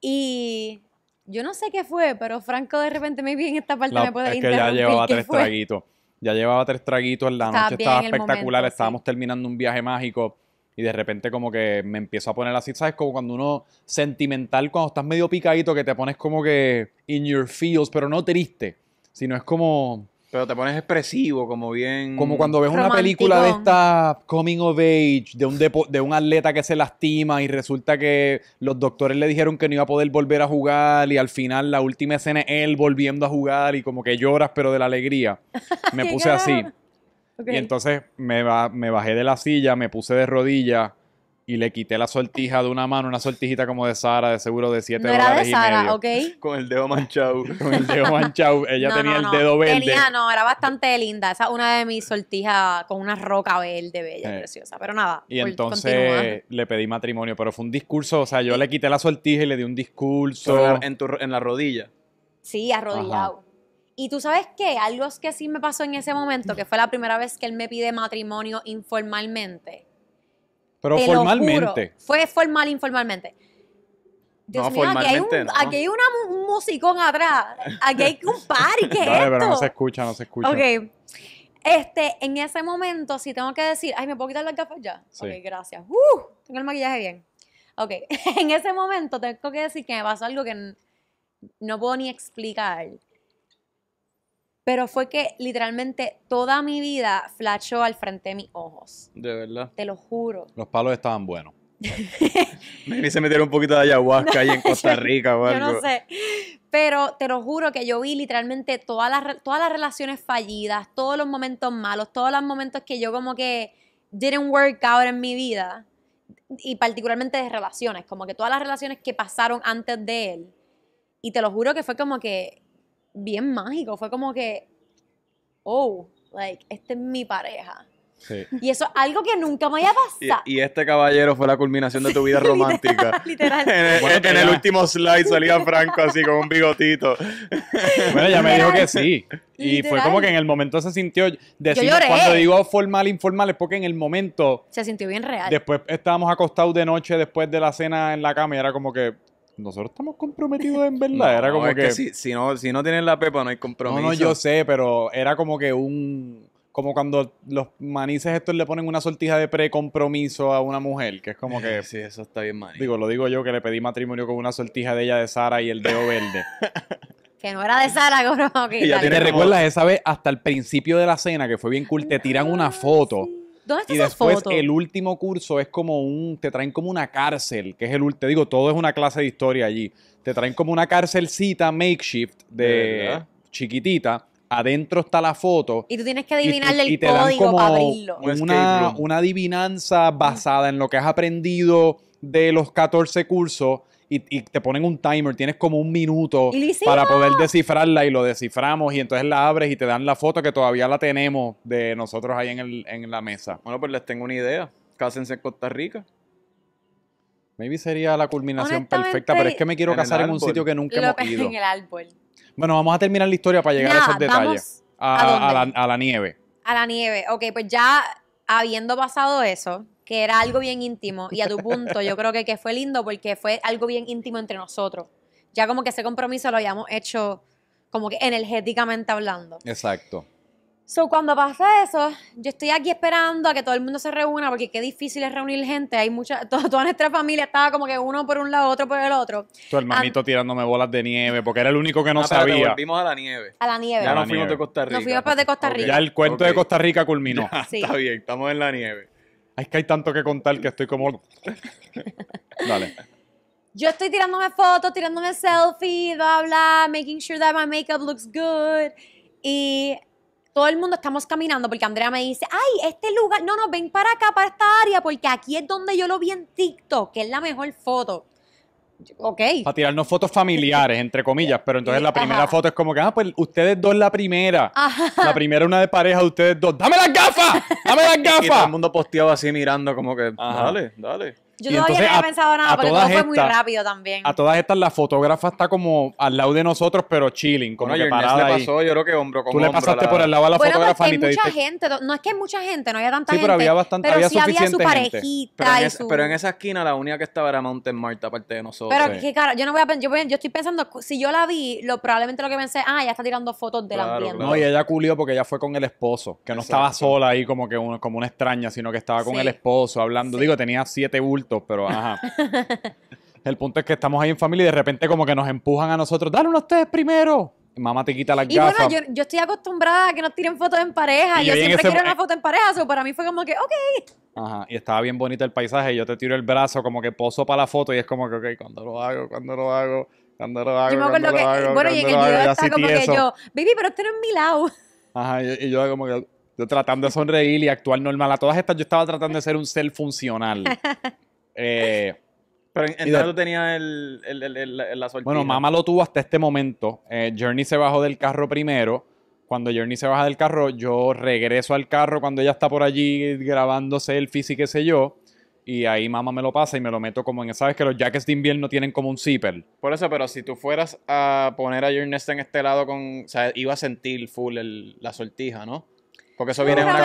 Y yo no sé qué fue, pero Franco de repente me vi en esta parte, me puede Es que ya llevaba tres traguitos. Ya llevaba tres traguitos, la noche estaba espectacular, estábamos terminando un viaje mágico y de repente como que me empiezo a poner así, ¿sabes? Como cuando uno sentimental, cuando estás medio picadito, que te pones como que in your feels, pero no triste, sino es como pero te pones expresivo, como bien. Como cuando ves una película de esta coming of age, de un, depo de un atleta que se lastima y resulta que los doctores le dijeron que no iba a poder volver a jugar y al final la última escena es él volviendo a jugar y como que lloras, pero de la alegría. Me puse así. Y entonces me, me bajé de la silla, me puse de rodillas y le quité la sortija de una mano, una sortijita como de Sara, de seguro de 7 no era de Sara, ¿ok? Con el dedo manchado. Con el dedo manchado. Ella tenía el dedo verde. Tenía, no, era bastante linda. Esa es una de mis sortijas con una roca verde, bella, eh. preciosa. Pero nada. Y entonces le pedí matrimonio, pero fue un discurso. O sea, yo le quité la sortija y le di un discurso. en, la rodilla. Sí, arrodillado. Y tú sabes qué, algo que sí me pasó en ese momento, que fue la primera vez que él me pide matrimonio informalmente pero formalmente. Fue formal, informalmente. no, aquí hay, un, aquí hay un musicón atrás. Aquí hay un parque. ¿Qué esto? pero no se escucha, no se escucha. Ok. Este, en ese momento, si tengo que decir, ay, ¿me puedo quitar las gafas ya? Ok, gracias. ¡Uh! tengo el maquillaje bien. Ok, en ese momento tengo que decir que me pasó algo que no puedo ni explicar. Pero fue que literalmente toda mi vida flachó al frente de mis ojos. De verdad. Te lo juro. Los palos estaban buenos. Ni se metieron un poquito de ayahuasca ahí en Costa Rica Yo no sé. Pero te lo juro que yo vi literalmente todas las, todas las relaciones fallidas, todos los momentos malos, todos los momentos que yo como que didn't work out en mi vida. Y particularmente de relaciones, como que todas las relaciones que pasaron antes de él. Y te lo juro que fue como que bien mágico. Fue como que, oh, like, este es mi pareja. Y eso algo que nunca me había pasado. Y, este caballero fue la culminación de tu vida romántica. Literal. en, el último slide salía Franco así con un bigotito. bueno, ella me dijo que sí. Y fue como que en el momento se sintió. Decimos, cuando digo formal, informal, es porque en el momento. Se sintió bien real. Después estábamos acostados de noche después de la cena en la cama y era como que nosotros estamos comprometidos en verdad. era como que, si, no, tienen la pepa, no hay compromiso. No, no, yo sé, pero era como que un. Como cuando los manices estos le ponen una sortija de precompromiso a una mujer, que es como que. sí, eso está bien mal. Digo, lo digo yo que le pedí matrimonio con una sortija de ella de Sara y el dedo verde. Que no era de Sara, como Que ¿Te recuerdas esa vez hasta el principio de la cena que fue bien cool? Te tiran una ah, foto. ¿Dónde está y después el último curso es como un, te traen como una cárcel, que es el, te digo, todo es una clase de historia allí. Te traen como una cárcelcita makeshift de, chiquitita. Adentro está la foto. Y tú tienes que adivinarle el código para abrirlo. Una, una adivinanza basada en lo que has aprendido de los 14 cursos y, te ponen un timer, tienes como un minuto para poder descifrarla y lo desciframos y entonces la abres y te dan la foto que todavía la tenemos de nosotros ahí en, la mesa. Bueno, pues les tengo una idea. Cásense en Costa Rica. Maybe sería la culminación perfecta, pero es que me quiero casar en un sitio que nunca he hemos ido. Bueno, vamos a terminar la historia para llegar a esos detalles. A, la, a la nieve. A la nieve. Ok, pues ya habiendo pasado eso, que era algo bien íntimo y a tu punto yo creo que, fue lindo porque fue algo bien íntimo entre nosotros. Ya como que ese compromiso lo habíamos hecho como que energéticamente hablando. Exacto. So, cuando pasa eso, yo estoy aquí esperando a que todo el mundo se reúna, porque qué difícil es reunir gente. Hay mucha, toda, nuestra familia estaba como que uno por un lado, otro por el otro. Tu hermanito tirándome bolas de nieve, porque era el único que no, ah, sabía. nos fuimos a la nieve. A la nieve. Ya nos fuimos de Costa Rica. Nos fuimos de Costa Rica. Ya el cuento de Costa Rica culminó. Está bien, estamos en la nieve. Es que hay tanto que contar que estoy como. Dale. Yo estoy tirándome fotos, tirándome selfies, bla, bla, making sure that my makeup looks good. Y todo el mundo estamos caminando porque Andrea me dice, ay, este lugar, no, no, ven para acá, para esta área, porque aquí es donde yo lo vi en TikTok, que es la mejor foto. Ok. Para tirarnos fotos familiares, entre comillas, pero entonces la primera foto es como que, ah, pues ustedes dos la primera. La primera una de pareja, ustedes dos. ¡Dame las gafas! ¡Dame las gafas! todo el mundo posteaba así mirando como que, dale, dale. Yo todavía no había pensado nada, porque todo fue muy rápido también. A todas estas, la fotógrafa está como al lado de nosotros, pero chilling, como que parada le pasó, yo creo que hombro con Tú le pasaste por el lado a la fotógrafa a pues, y mucha gente, no es que mucha gente, no había tanta gente. Sí, pero había bastante, pero había sí había su parejita Pero, en y pero en esa esquina la única que estaba era Mountain Mart, aparte de nosotros. Pero que, claro, yo no voy a yo, yo, estoy pensando, si yo la vi, lo, probablemente lo que pensé, ah, ella está tirando fotos del la ambiente. No, y ella culió porque ella fue con el esposo, que no estaba sola ahí como que una extraña, sino que estaba con el esposo hablando. Digo, tenía siete últimos pero ajá. El punto es que estamos ahí en familia y de repente como que nos empujan a nosotros, dale uno a ustedes primero. Mamá te quita las gafas. Y bueno, yo, estoy acostumbrada a que nos tiren fotos en pareja. Y yo, siempre quiero una eh foto en pareja. Eso para mí fue como que, ok. Ajá, y estaba bien bonito el paisaje. Yo te tiro el brazo, como que poso para la foto y es como que, ok, cuando lo hago, cuando lo hago, cuando lo hago. hago, bueno, y en el video está como que yo, baby, pero este no es mi lado. Ajá, y, yo como que, yo tratando de sonreír y actuar normal. A todas estas, yo estaba tratando de ser un ser funcional. Eh, pero en, en tú tenías el, la sortija. Bueno, mamá lo tuvo hasta este momento. Eh, Journey se bajó del carro primero. Cuando Journey se baja del carro, yo regreso al carro cuando ella está por allí grabándose el y qué sé yo. Y ahí mamá me lo pasa y me lo meto como en. ¿Sabes que los jackets de invierno tienen como un zipper? Por eso, pero si tú fueras a poner a Journey en este lado con. O sea, iba a sentir full la soltija, ¿no? Porque Seguramente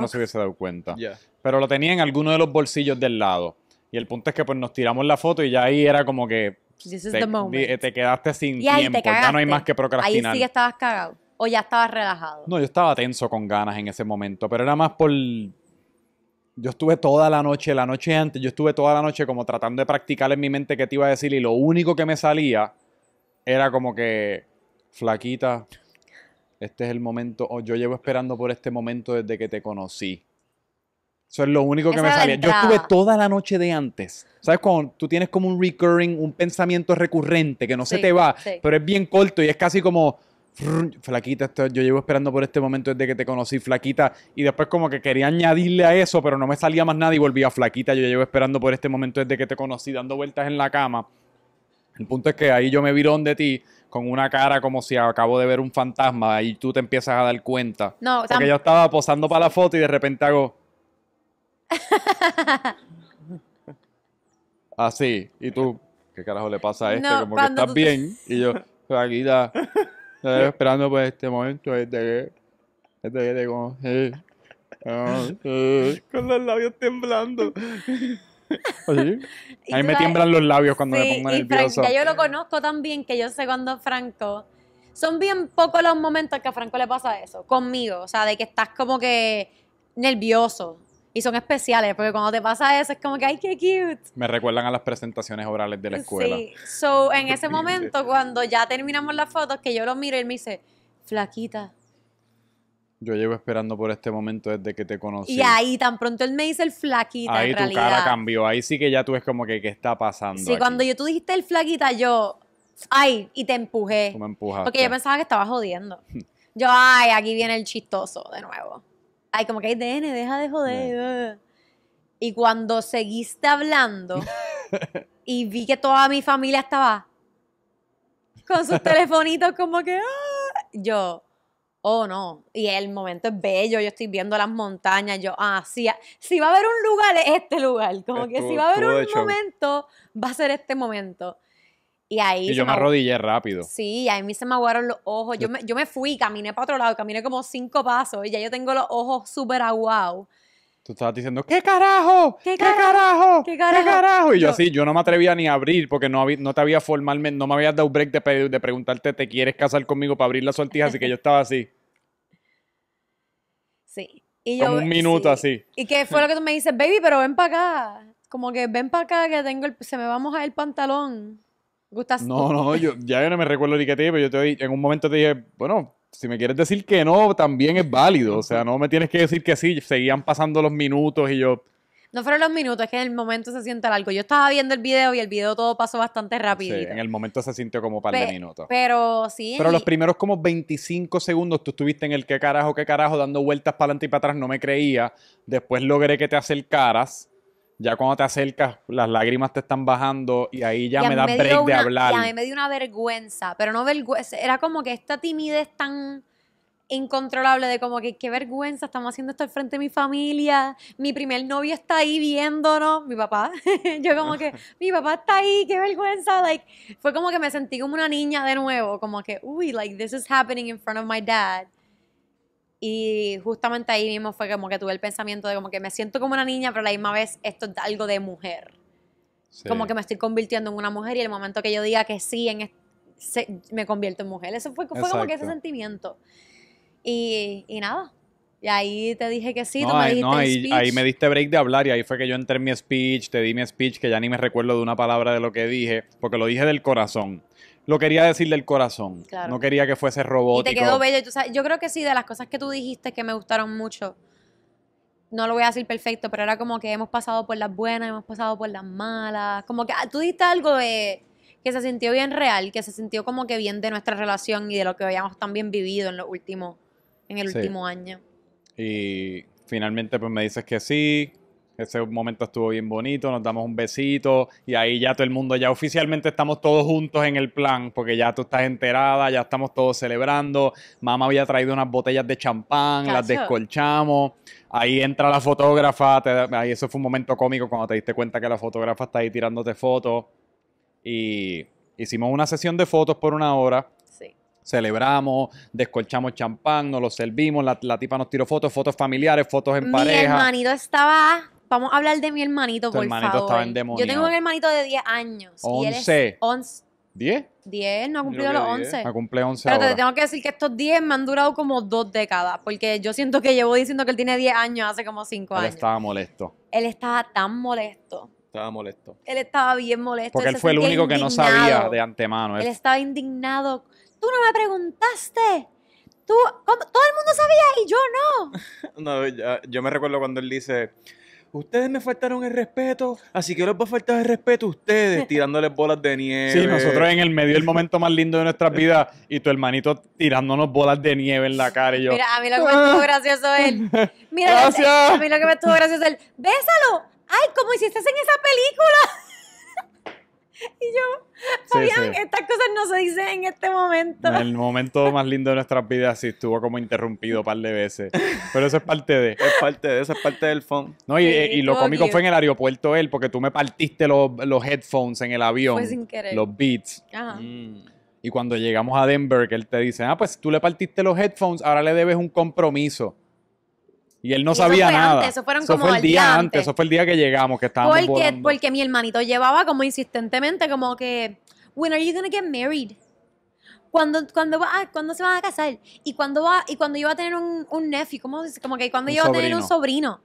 no se hubiese dado cuenta. Pero lo tenía en alguno de los bolsillos del lado. Y el punto es que pues nos tiramos la foto y ya ahí era como que This is the moment. te quedaste sin tiempo, ya no hay más que procrastinar. Ahí sí estabas cagado o ya estabas relajado. No, yo estaba tenso con ganas en ese momento, pero era más por yo estuve toda la noche, la noche antes, yo estuve toda la noche como tratando de practicar en mi mente qué te iba a decir y lo único que me salía era como que flaquita, este es el momento, o yo llevo esperando por este momento desde que te conocí. Eso es lo único que me salía. Yo estuve toda la noche de antes. ¿Sabes? Cuando tú tienes como un recurring, un pensamiento recurrente que no se te va, pero es bien corto y es casi como, flaquita, yo llevo esperando por este momento desde que te conocí, flaquita, y después como que quería añadirle a eso, pero no me salía más nada y a flaquita, yo llevo esperando por este momento desde que te conocí, dando vueltas en la cama. El punto es que ahí yo me virón de ti con una cara como si acabo de ver un fantasma y tú te empiezas a dar cuenta. No, Porque yo estaba posando para la foto y de repente hago. Así. Y tú, ¿qué carajo le pasa a este? como que estás bien. Y yo, aquí está. esperando por este momento. Este que. Este que te ah, Con los labios temblando. ¿Ah, a mí me tiemblan los labios cuando me pongo nervioso. Y yo lo conozco tan bien que yo sé cuando Franco. Son bien pocos los momentos que a Franco le pasa eso, conmigo. O sea, de que estás como que nervioso. Y son especiales, porque cuando te pasa eso es como que, ay, qué cute. Me recuerdan a las presentaciones orales de la escuela. so en ese momento, cuando ya terminamos las fotos, que yo lo miro y él me dice, flaquita, yo llevo esperando por este momento desde que te conocí. Y ahí tan pronto él me dice el flaquita. Ahí tu cara cambió. Ahí sí que ya tú ves como que qué está pasando. Sí, cuando yo tú dijiste el flaquita, yo. Ay, y te empujé. Tú me empujaste. Porque yo pensaba que estaba jodiendo. Yo, ay, aquí viene el chistoso de nuevo. Ay, como que hay DN, deja de joder. Y cuando seguiste hablando y vi que toda mi familia estaba con sus telefonitos como que. Ah, yo oh no, y el momento es bello, yo estoy viendo las montañas, yo, ah, sí, ah, si va a haber un lugar es este lugar, como que si va a haber un momento, va a ser este momento. Y ahí... yo me arrodillé rápido. Sí, ahí a mí se me aguaron los ojos, yo me, yo me fui, caminé para otro lado, caminé como cinco pasos y ya yo tengo los ojos súper aguados tú estabas diciendo, ¿qué carajo? ¿Qué, carajo? ¿Qué carajo? Y yo, así, yo no me atrevía ni a abrir porque no, no te había formalmente, no me habías dado break de, de preguntarte, ¿te quieres casar conmigo para abrir la sortija? Así que yo estaba así. Sí. Y yo, un minuto así. ¿Y que fue lo que tú me dices, baby? Pero ven para acá. Como que ven para acá que tengo se me va a mojar el pantalón. ¿Gustas? No, no, yo ya no me recuerdo ni qué te dije, pero yo te en un momento te dije, bueno, si me quieres decir que no, también es válido. O sea, no me tienes que decir que sí. Seguían pasando los minutos y yo. No fueron los minutos, es que en el momento se siente algo, Yo estaba viendo el video y el video todo pasó bastante rápido. Sí, en el momento se sintió como un par de minutos. Pero sí. Pero los primeros como 25 segundos tú estuviste en el qué carajo, qué carajo, dando vueltas para adelante y para atrás, no me creía. Después logré que te acercaras ya cuando te acercas, las lágrimas te están bajando y ahí ya me da break de hablar. Ya me dio una vergüenza, pero no vergüenza, era como que esta timidez tan incontrolable de como que qué vergüenza, estamos haciendo esto al frente de mi familia, mi primer novio está ahí viéndonos, mi papá, yo como que, mi papá está ahí, qué vergüenza, like, fue como que me sentí como una niña de nuevo, como que, uy, like, this is happening in front of my dad, y justamente ahí mismo fue como que tuve el pensamiento de como que me siento como una niña, pero a la misma vez esto es algo de mujer. Como que me estoy convirtiendo en una mujer y el momento que yo diga que sí, en me convierto en mujer. Eso fue, fue como que ese sentimiento. Y, y nada, y ahí te dije que sí, no, tú me dijiste no, Ahí, ahí, me diste break de hablar y ahí fue que yo entré en mi speech, te di mi speech, que ya ni me recuerdo de una palabra de lo que dije, porque lo dije del corazón lo quería decir del corazón. No quería que fuese robótico. Y te quedó bello. Tú sabes, yo creo que sí, de las cosas que tú dijiste que me gustaron mucho, no lo voy a decir perfecto, pero era como que hemos pasado por las buenas, hemos pasado por las malas. Como que ah, tú diste algo que se sintió bien real, que se sintió como que bien de nuestra relación y de lo que habíamos también vivido en, lo último, en el último año. Y finalmente pues me dices que sí, ese momento estuvo bien bonito, nos damos un besito y ahí ya todo el mundo, ya oficialmente estamos todos juntos en el plan, porque ya tú estás enterada, ya estamos todos celebrando. Mamá había traído unas botellas de champán, las descolchamos. Ahí entra la fotógrafa, ahí eso fue un momento cómico cuando te diste cuenta que la fotógrafa está ahí tirándote fotos. Y hicimos una sesión de fotos por una hora celebramos, descolchamos champán, nos lo servimos, la, tipa nos tiró fotos, fotos familiares, fotos en pareja. Mi hermanito estaba Vamos a hablar de mi hermanito, tu por hermanito favor. Estaba endemoniado. Yo tengo un hermanito de 10 años. 11. 11. ¿10? 10, no ha cumplido los 11. Ha cumplido 11 Pero te tengo que decir que estos 10 me han durado como dos décadas, porque yo siento que llevo diciendo que él tiene 10 años hace como 5 años. Él estaba molesto. Él estaba tan molesto. Estaba molesto. Él estaba bien molesto. Porque él, fue el único que no sabía de antemano. Él estaba indignado. Tú no me preguntaste. Tú, todo el mundo sabía y yo no. no, yo me recuerdo cuando él dice ustedes me faltaron el respeto, así que les va a faltar el respeto a ustedes, tirándoles bolas de nieve. Sí, nosotros en el medio del momento más lindo de nuestra vida, y tu hermanito tirándonos bolas de nieve en la cara y yo. Mira, a mí lo que me estuvo ah". gracioso él. Mira, a mí lo que me estuvo gracioso él. Bésalo. Ay, como hiciste en esa película. Y yo, Fabián, estas cosas no se dicen en este momento. el momento más lindo de nuestras vidas sí estuvo como interrumpido un par de veces. Pero eso es parte de. Es parte de eso, es parte del phone. No, y, lo cómico fue en el aeropuerto él, porque tú me partiste los, headphones en el avión. Fue sin querer. Los beats. Mm. Y cuando llegamos a Denver, que él te dice, ah, pues tú le partiste los headphones, ahora le debes un compromiso. Y él no sabía nada. eso, fue el día, antes. Eso fue el día que llegamos, que estábamos porque, mi hermanito llevaba como insistentemente, como que, when are you gonna get married? ¿Cuándo, cuando va ah, ¿cuándo se van a casar? ¿Y cuando va, y cuando iba a tener un, un nephew? ¿Cómo Como que cuando iba a tener un sobrino.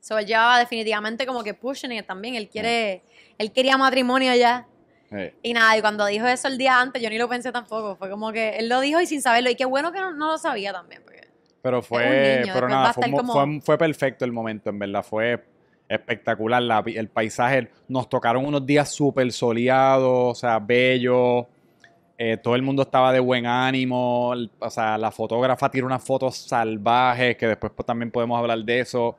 So, él llevaba definitivamente como que pushing it también. Él quiere, él quería matrimonio ya. Y nada, y cuando dijo eso el día antes, yo ni lo pensé tampoco. Fue como que él lo dijo y sin saberlo. Y qué bueno que no, no lo sabía también. Pues. Pero fue, pero nada, fue, fue, perfecto el momento, en verdad, fue espectacular la, el paisaje. Nos tocaron unos días súper soleados, o sea, bello eh, todo el mundo estaba de buen ánimo, o sea, la fotógrafa tiró unas fotos salvajes, que después pues, también podemos hablar de eso.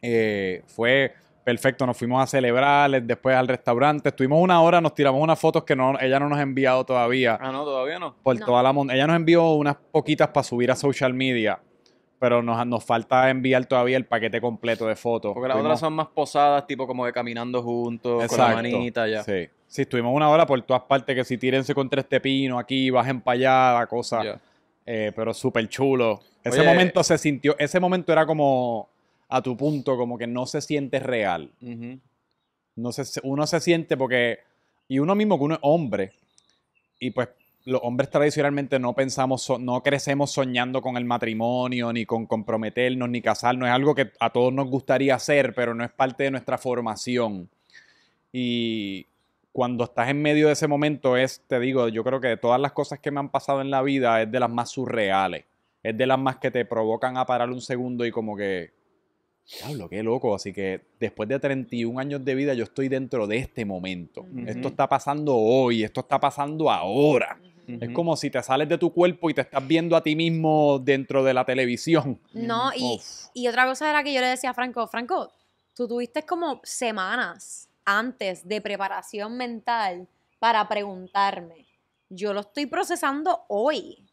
Eh, fue, Perfecto, nos fuimos a celebrar, después al restaurante, estuvimos una hora, nos tiramos unas fotos que no, ella no nos ha enviado todavía. Ah, no, todavía no. Por toda la Ella nos envió unas poquitas para subir a social media, pero nos, nos falta enviar todavía el paquete completo de fotos. Porque las otras son más posadas, tipo como de caminando juntos, con la manita ya. Sí. sí, estuvimos una hora por todas partes, que si tírense contra este pino, aquí, bajen para allá, cosa. Eh, pero súper chulo. Ese momento se sintió, ese momento era como a tu punto, como que no se siente real. no uno se siente porque, y uno mismo que uno es hombre, y pues los hombres tradicionalmente no pensamos, no crecemos soñando con el matrimonio, ni con comprometernos, ni casarnos. Es algo que a todos nos gustaría hacer, pero no es parte de nuestra formación. Y cuando estás en medio de ese momento es, te digo, yo creo que de todas las cosas que me han pasado en la vida es de las más surreales. Es de las más que te provocan a parar un segundo y como que, Diablo, qué loco. Así que después de 31 años de vida, yo estoy dentro de este momento. Esto está pasando hoy, esto está pasando ahora. Es como si te sales de tu cuerpo y te estás viendo a ti mismo dentro de la televisión. No, y, y, otra cosa era que yo le decía a Franco, Franco, tú tuviste como semanas antes de preparación mental para preguntarme. Yo lo estoy procesando hoy.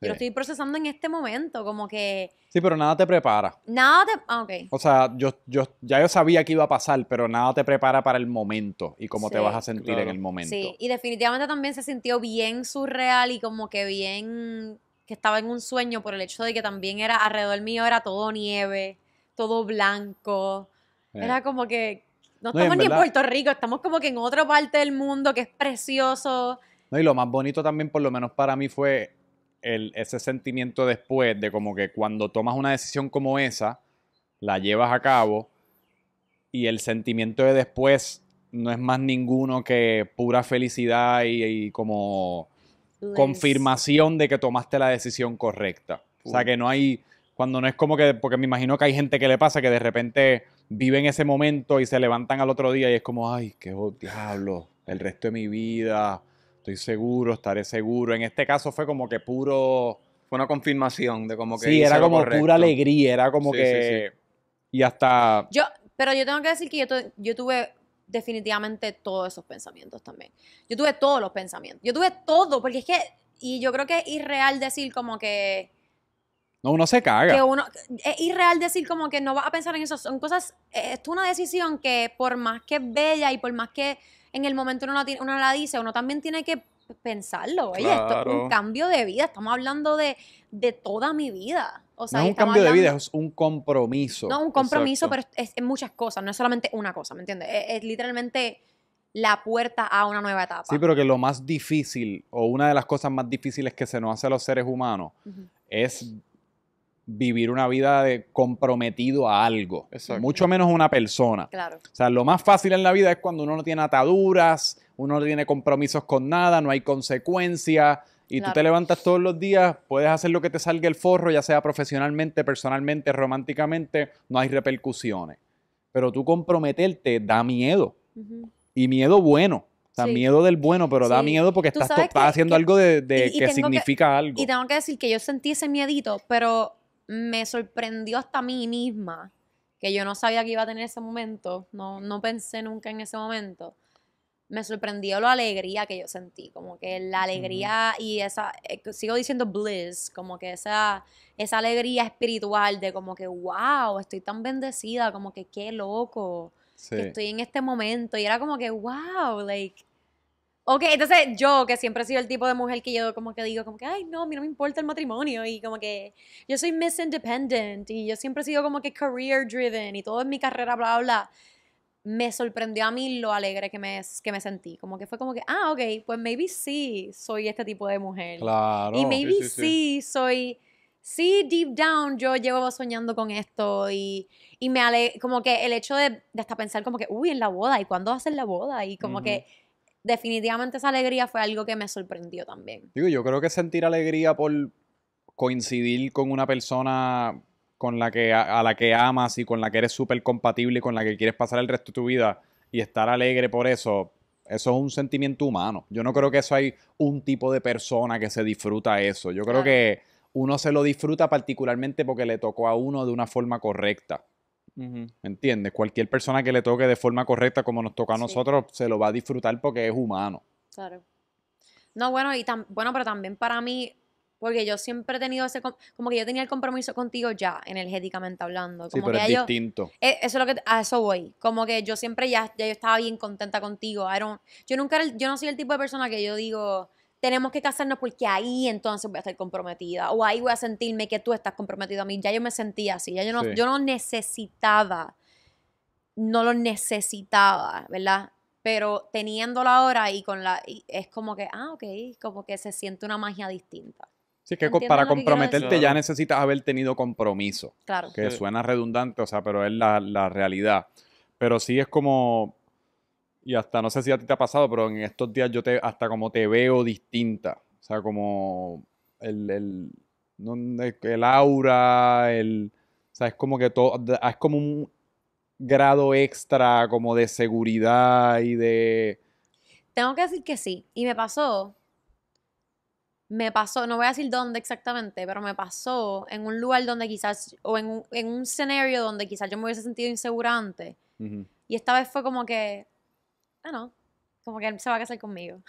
Yo lo estoy procesando en este momento, como que... Sí, pero nada te prepara. Nada te... Ah, ok. O sea, yo, yo, ya yo sabía que iba a pasar, pero nada te prepara para el momento y cómo te vas a sentir en el momento. Sí, y definitivamente también se sintió bien surreal y como que bien... que estaba en un sueño por el hecho de que también era alrededor mío era todo nieve, todo blanco. Eh. Era como que... No estamos ni en Puerto Rico, estamos como que en otra parte del mundo que es precioso. No, y lo más bonito también, por lo menos para mí, fue ese sentimiento después de como que cuando tomas una decisión como esa, la llevas a cabo y el sentimiento de después no es más ninguno que pura felicidad y, como confirmación de que tomaste la decisión correcta. O sea, que no hay, cuando no es como que, porque me imagino que hay gente que le pasa que de repente viven ese momento y se levantan al otro día y es como, ay, qué oh, diablo, el resto de mi vida estoy seguro, estaré seguro. En este caso fue como que puro... Fue una confirmación de como que... Sí, era como pura alegría, era como que... Y hasta... Yo, pero yo tengo que decir que yo, tuve definitivamente todos esos pensamientos también. Yo tuve todos los pensamientos. Yo tuve todo, porque es que, y yo creo que es irreal decir como que, No, uno se que es irreal decir como que no vas a pensar en eso. Son cosas, eh, es una decisión que por más que es bella y por más que en el momento uno la, dice, uno también tiene que pensarlo. Oye, esto es un cambio de vida. Estamos hablando de, toda mi vida. O sea, es un cambio de vida, es un compromiso. No, un compromiso, pero es, en muchas cosas, no es solamente una cosa, ¿me entiendes? E-, es, literalmente la puerta a una nueva etapa. Sí, pero que lo más difícil, o una de las cosas más difíciles que se nos hace a los seres humanos, es vivir una vida de comprometido a algo, mucho menos una persona. Claro. O sea, lo más fácil en la vida es cuando uno no tiene ataduras, uno no tiene compromisos con nada, no hay consecuencias. Y tú te levantas todos los días, puedes hacer lo que te salga el forro, ya sea profesionalmente, personalmente, románticamente, no hay repercusiones. Pero tú comprometerte da miedo. Y miedo bueno. O sea, miedo del bueno, pero da miedo porque estás, haciendo algo de, que significa algo. Y tengo que decir que yo sentí ese miedito, pero me sorprendió hasta a mí misma, que yo no sabía que iba a tener ese momento, no, no pensé nunca en ese momento. Me sorprendió la alegría que yo sentí, como que la alegría y esa, eh, sigo diciendo bliss, como que esa, esa alegría espiritual de como que, wow, estoy tan bendecida, como que qué loco, que estoy en este momento. Y era como que, wow, like, Ok, entonces yo, que siempre he sido el tipo de mujer que yo como que digo, como que, ay, no, a mí no me importa el matrimonio y como que yo soy Miss Independent y yo siempre he sido como que career driven y todo en mi carrera, bla, bla, bla. Me sorprendió a mí lo alegre que me, que me sentí. Como que fue como que, ah, ok, pues maybe sí soy este tipo de mujer. Claro. Y maybe sí, soy, sí, deep down yo llevo soñando con esto y, y me ale como que el hecho de, hasta pensar como que, uy, en la boda y cuándo hacen la boda y como que definitivamente esa alegría fue algo que me sorprendió también. Digo, yo creo que sentir alegría por coincidir con una persona con la que, a, la que amas y con la que eres súper compatible y con la que quieres pasar el resto de tu vida y estar alegre por eso, eso es un sentimiento humano. Yo no creo que eso hay un tipo de persona que se disfruta eso. Yo creo que uno se lo disfruta particularmente porque le tocó a uno de una forma correcta. ¿Me entiendes? Cualquier persona que le toque de forma correcta, como nos toca a nosotros, se lo va a disfrutar porque es humano. Claro. No, bueno, y bueno, pero también para mí, porque yo siempre he tenido ese, como que yo tenía el compromiso contigo ya, energéticamente hablando. sí, pero es distinto. E-, eso es lo que, a eso voy. Como que yo siempre ya, estaba bien contenta contigo. yo nunca, yo no soy el tipo de persona que yo digo, tenemos que casarnos porque ahí entonces voy a estar comprometida o ahí voy a sentirme que tú estás comprometido a mí. Ya yo me sentía así, ya yo no, yo no necesitaba, no lo necesitaba, ¿verdad? Pero teniéndolo ahora y con la, es como que, ah, ok, como que se siente una magia distinta. Sí, que para comprometerte ya necesitas haber tenido compromiso. Claro. Que suena redundante, o sea, pero es la, la realidad. Pero sí es como, y hasta, no sé si a ti te ha pasado, pero en estos días yo te, hasta como te veo distinta. O sea, como el, el, el aura, el... O es como que todo, es como un grado extra como de seguridad y de... Tengo que decir que sí. Y me pasó, me pasó, no voy a decir dónde exactamente, pero me pasó en un lugar donde quizás, o en un, en escenario donde quizás yo me hubiese sentido insegurante. antes. Y esta vez fue como que, Ah, no, como que se va a casar conmigo.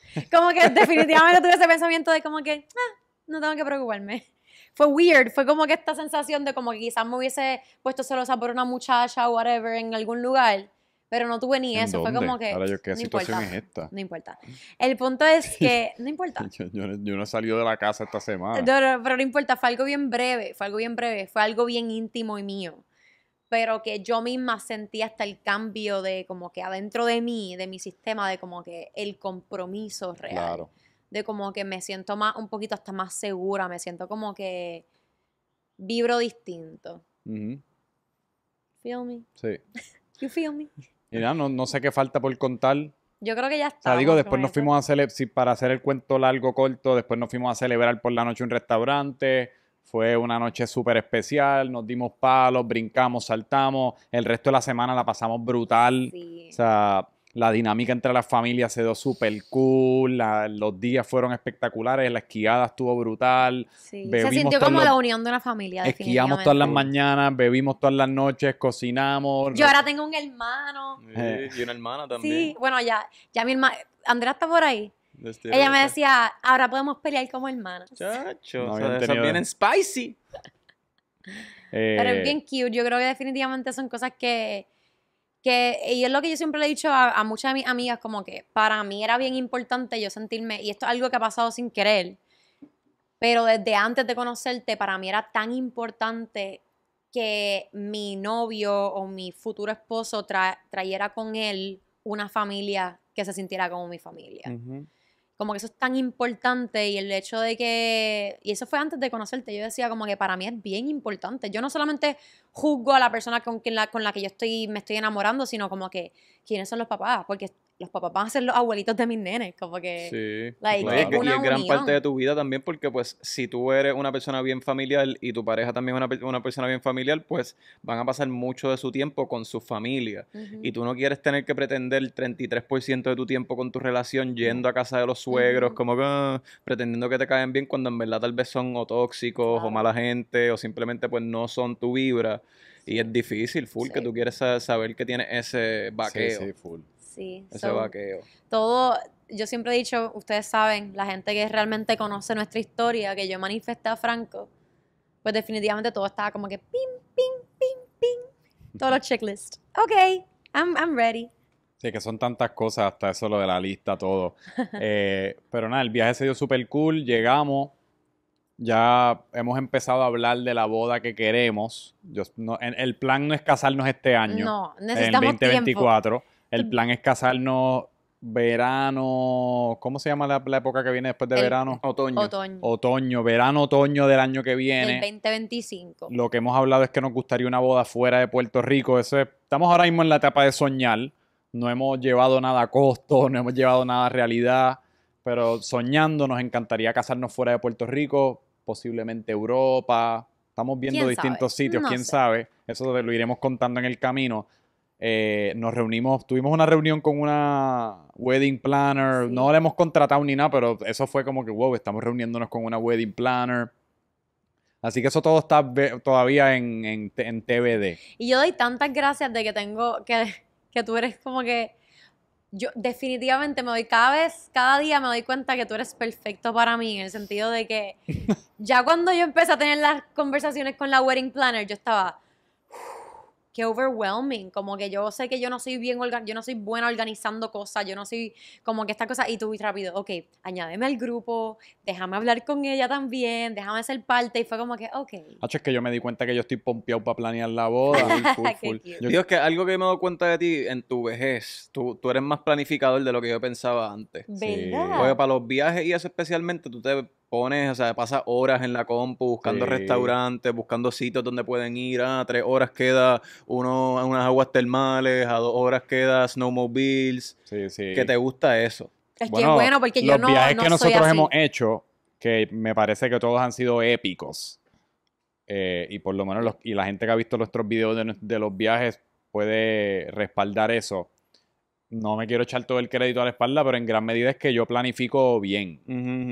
como que definitivamente tuve ese pensamiento de como que, ah, no tengo que preocuparme. Fue weird, fue como que esta sensación de como que quizás me hubiese puesto celosa por una muchacha o whatever en algún lugar, pero no tuve ni eso, fue como que... no importa, No importa. El punto es que, no importa. yo, no he salido de la casa esta semana. pero no importa, fue algo bien breve, fue algo bien breve, fue algo bien íntimo y mío pero que yo misma sentí hasta el cambio de como que adentro de mí, de mi sistema, de como que el compromiso real. De como que me siento más, un poquito hasta más segura, me siento como que vibro distinto. Feel me. Sí. you no, no sé qué falta por contar. Yo creo que ya está. O digo, después nos fuimos a celebrar, para hacer el cuento largo, corto, después nos fuimos a celebrar por la noche un restaurante, fue una noche súper especial, nos dimos palos, brincamos, saltamos. El resto de la semana la pasamos brutal. O sea, la dinámica entre las familias se dio súper cool, los días fueron espectaculares, la esquiada estuvo brutal. se sintió como la unión de una familia. Esquiamos todas las mañanas, bebimos todas las noches, cocinamos. Yo ahora tengo un hermano. y una hermana también. Sí, bueno, ya, ya mi hermana, Andrea está por ahí. Este Ella me decía, ahora podemos pelear como hermanas. Chacho, no, spicy. Eh, pero es bien cute. Yo creo que definitivamente son cosas que, que y es lo que yo siempre le he dicho a, muchas de mis amigas, como que para mí era bien importante yo sentirme, y esto es algo que ha pasado sin querer, pero desde antes de conocerte, para mí era tan importante que mi novio o mi futuro esposo trajera trayera con él una familia que se sintiera como mi familia como que eso es tan importante y el hecho de que, y eso fue antes de conocerte, yo decía como que para mí es bien importante. Yo no solamente juzgo a la persona con, la, con la que yo estoy, me estoy enamorando, sino como que quiénes son los papás, porque los papás van a ser los abuelitos de mis nenes, como que... Sí, y es gran parte de tu vida también, porque pues si tú eres una persona bien familiar y tu pareja también es una, persona bien familiar, pues van a pasar mucho de su tiempo con su familia. Y tú no quieres tener que pretender 33% de tu tiempo con tu relación yendo a casa de los suegros, como que ah", pretendiendo que te caen bien cuando en verdad tal vez son o tóxicos o mala gente o simplemente pues no son tu vibra. Y es difícil, full, que tú quieres saber que tiene ese vaqueo. Sí, sí, full. Sí. Ese vaqueo. Todo, yo siempre he dicho, ustedes saben, la gente que realmente conoce nuestra historia, que yo manifesté a Franco, pues definitivamente todo estaba como que pim, pim, pim, pim. Todos los checklists. Ok, I'm, I'm ready. Sí, que son tantas cosas, hasta eso, lo de la lista, todo. Eh, pero nada, el viaje se dio súper cool, llegamos, ya hemos empezado a hablar de la boda que queremos. el plan no es casarnos este año. No, necesitamos En 2024. El plan es casarnos verano. ¿Cómo se llama la, época que viene después de verano? Otoño. Otoño. Otoño, verano, otoño del año que viene. El 2025. Lo que hemos hablado es que nos gustaría una boda fuera de Puerto Rico. Eso estamos ahora mismo en la etapa de soñar. No hemos llevado nada a costo, no hemos llevado nada a realidad. Pero soñando, nos encantaría casarnos fuera de Puerto Rico posiblemente Europa. Estamos viendo distintos sitios, quién sabe. Eso lo iremos contando en el camino. Eh, nos reunimos, tuvimos una reunión con una wedding planner, no la hemos contratado ni nada, pero eso fue como que, wow, estamos reuniéndonos con una wedding planner. Así que eso todo está todavía en, en, TBD. Y yo doy tantas gracias de que tengo, que, que tú eres como que yo definitivamente me doy cada vez, cada día me doy cuenta que tú eres perfecto para mí, en el sentido de que ya cuando yo empecé a tener las conversaciones con la wedding planner, yo estaba, que overwhelming, como que yo sé que yo no soy bien, yo no soy buena organizando cosas, yo no soy como que esta cosa, y tú muy rápido, ok, añádeme al grupo, déjame hablar con ella también, déjame ser parte, y fue como que, ok. Hacho, es que yo me di cuenta que yo estoy pompeado para planear la boda. Yo digo, que algo que me he dado cuenta de ti en tu vejez, tú, eres más planificador de lo que yo pensaba antes. ¿Verdad? Porque para los viajes y eso especialmente, tú te pones, o sea, pasas horas en la compu buscando restaurantes, buscando sitios donde pueden ir. a ah, tres horas queda uno unas aguas termales, a dos horas queda snowmobiles. Sí, sí. Que te gusta eso. Es que es bueno, porque yo los no. Los viajes que nosotros hemos hecho, que me parece que todos han sido épicos. Eh, y por lo menos y la gente que ha visto nuestros videos de los viajes puede respaldar eso no me quiero echar todo el crédito a la espalda, pero en gran medida es que yo planifico bien.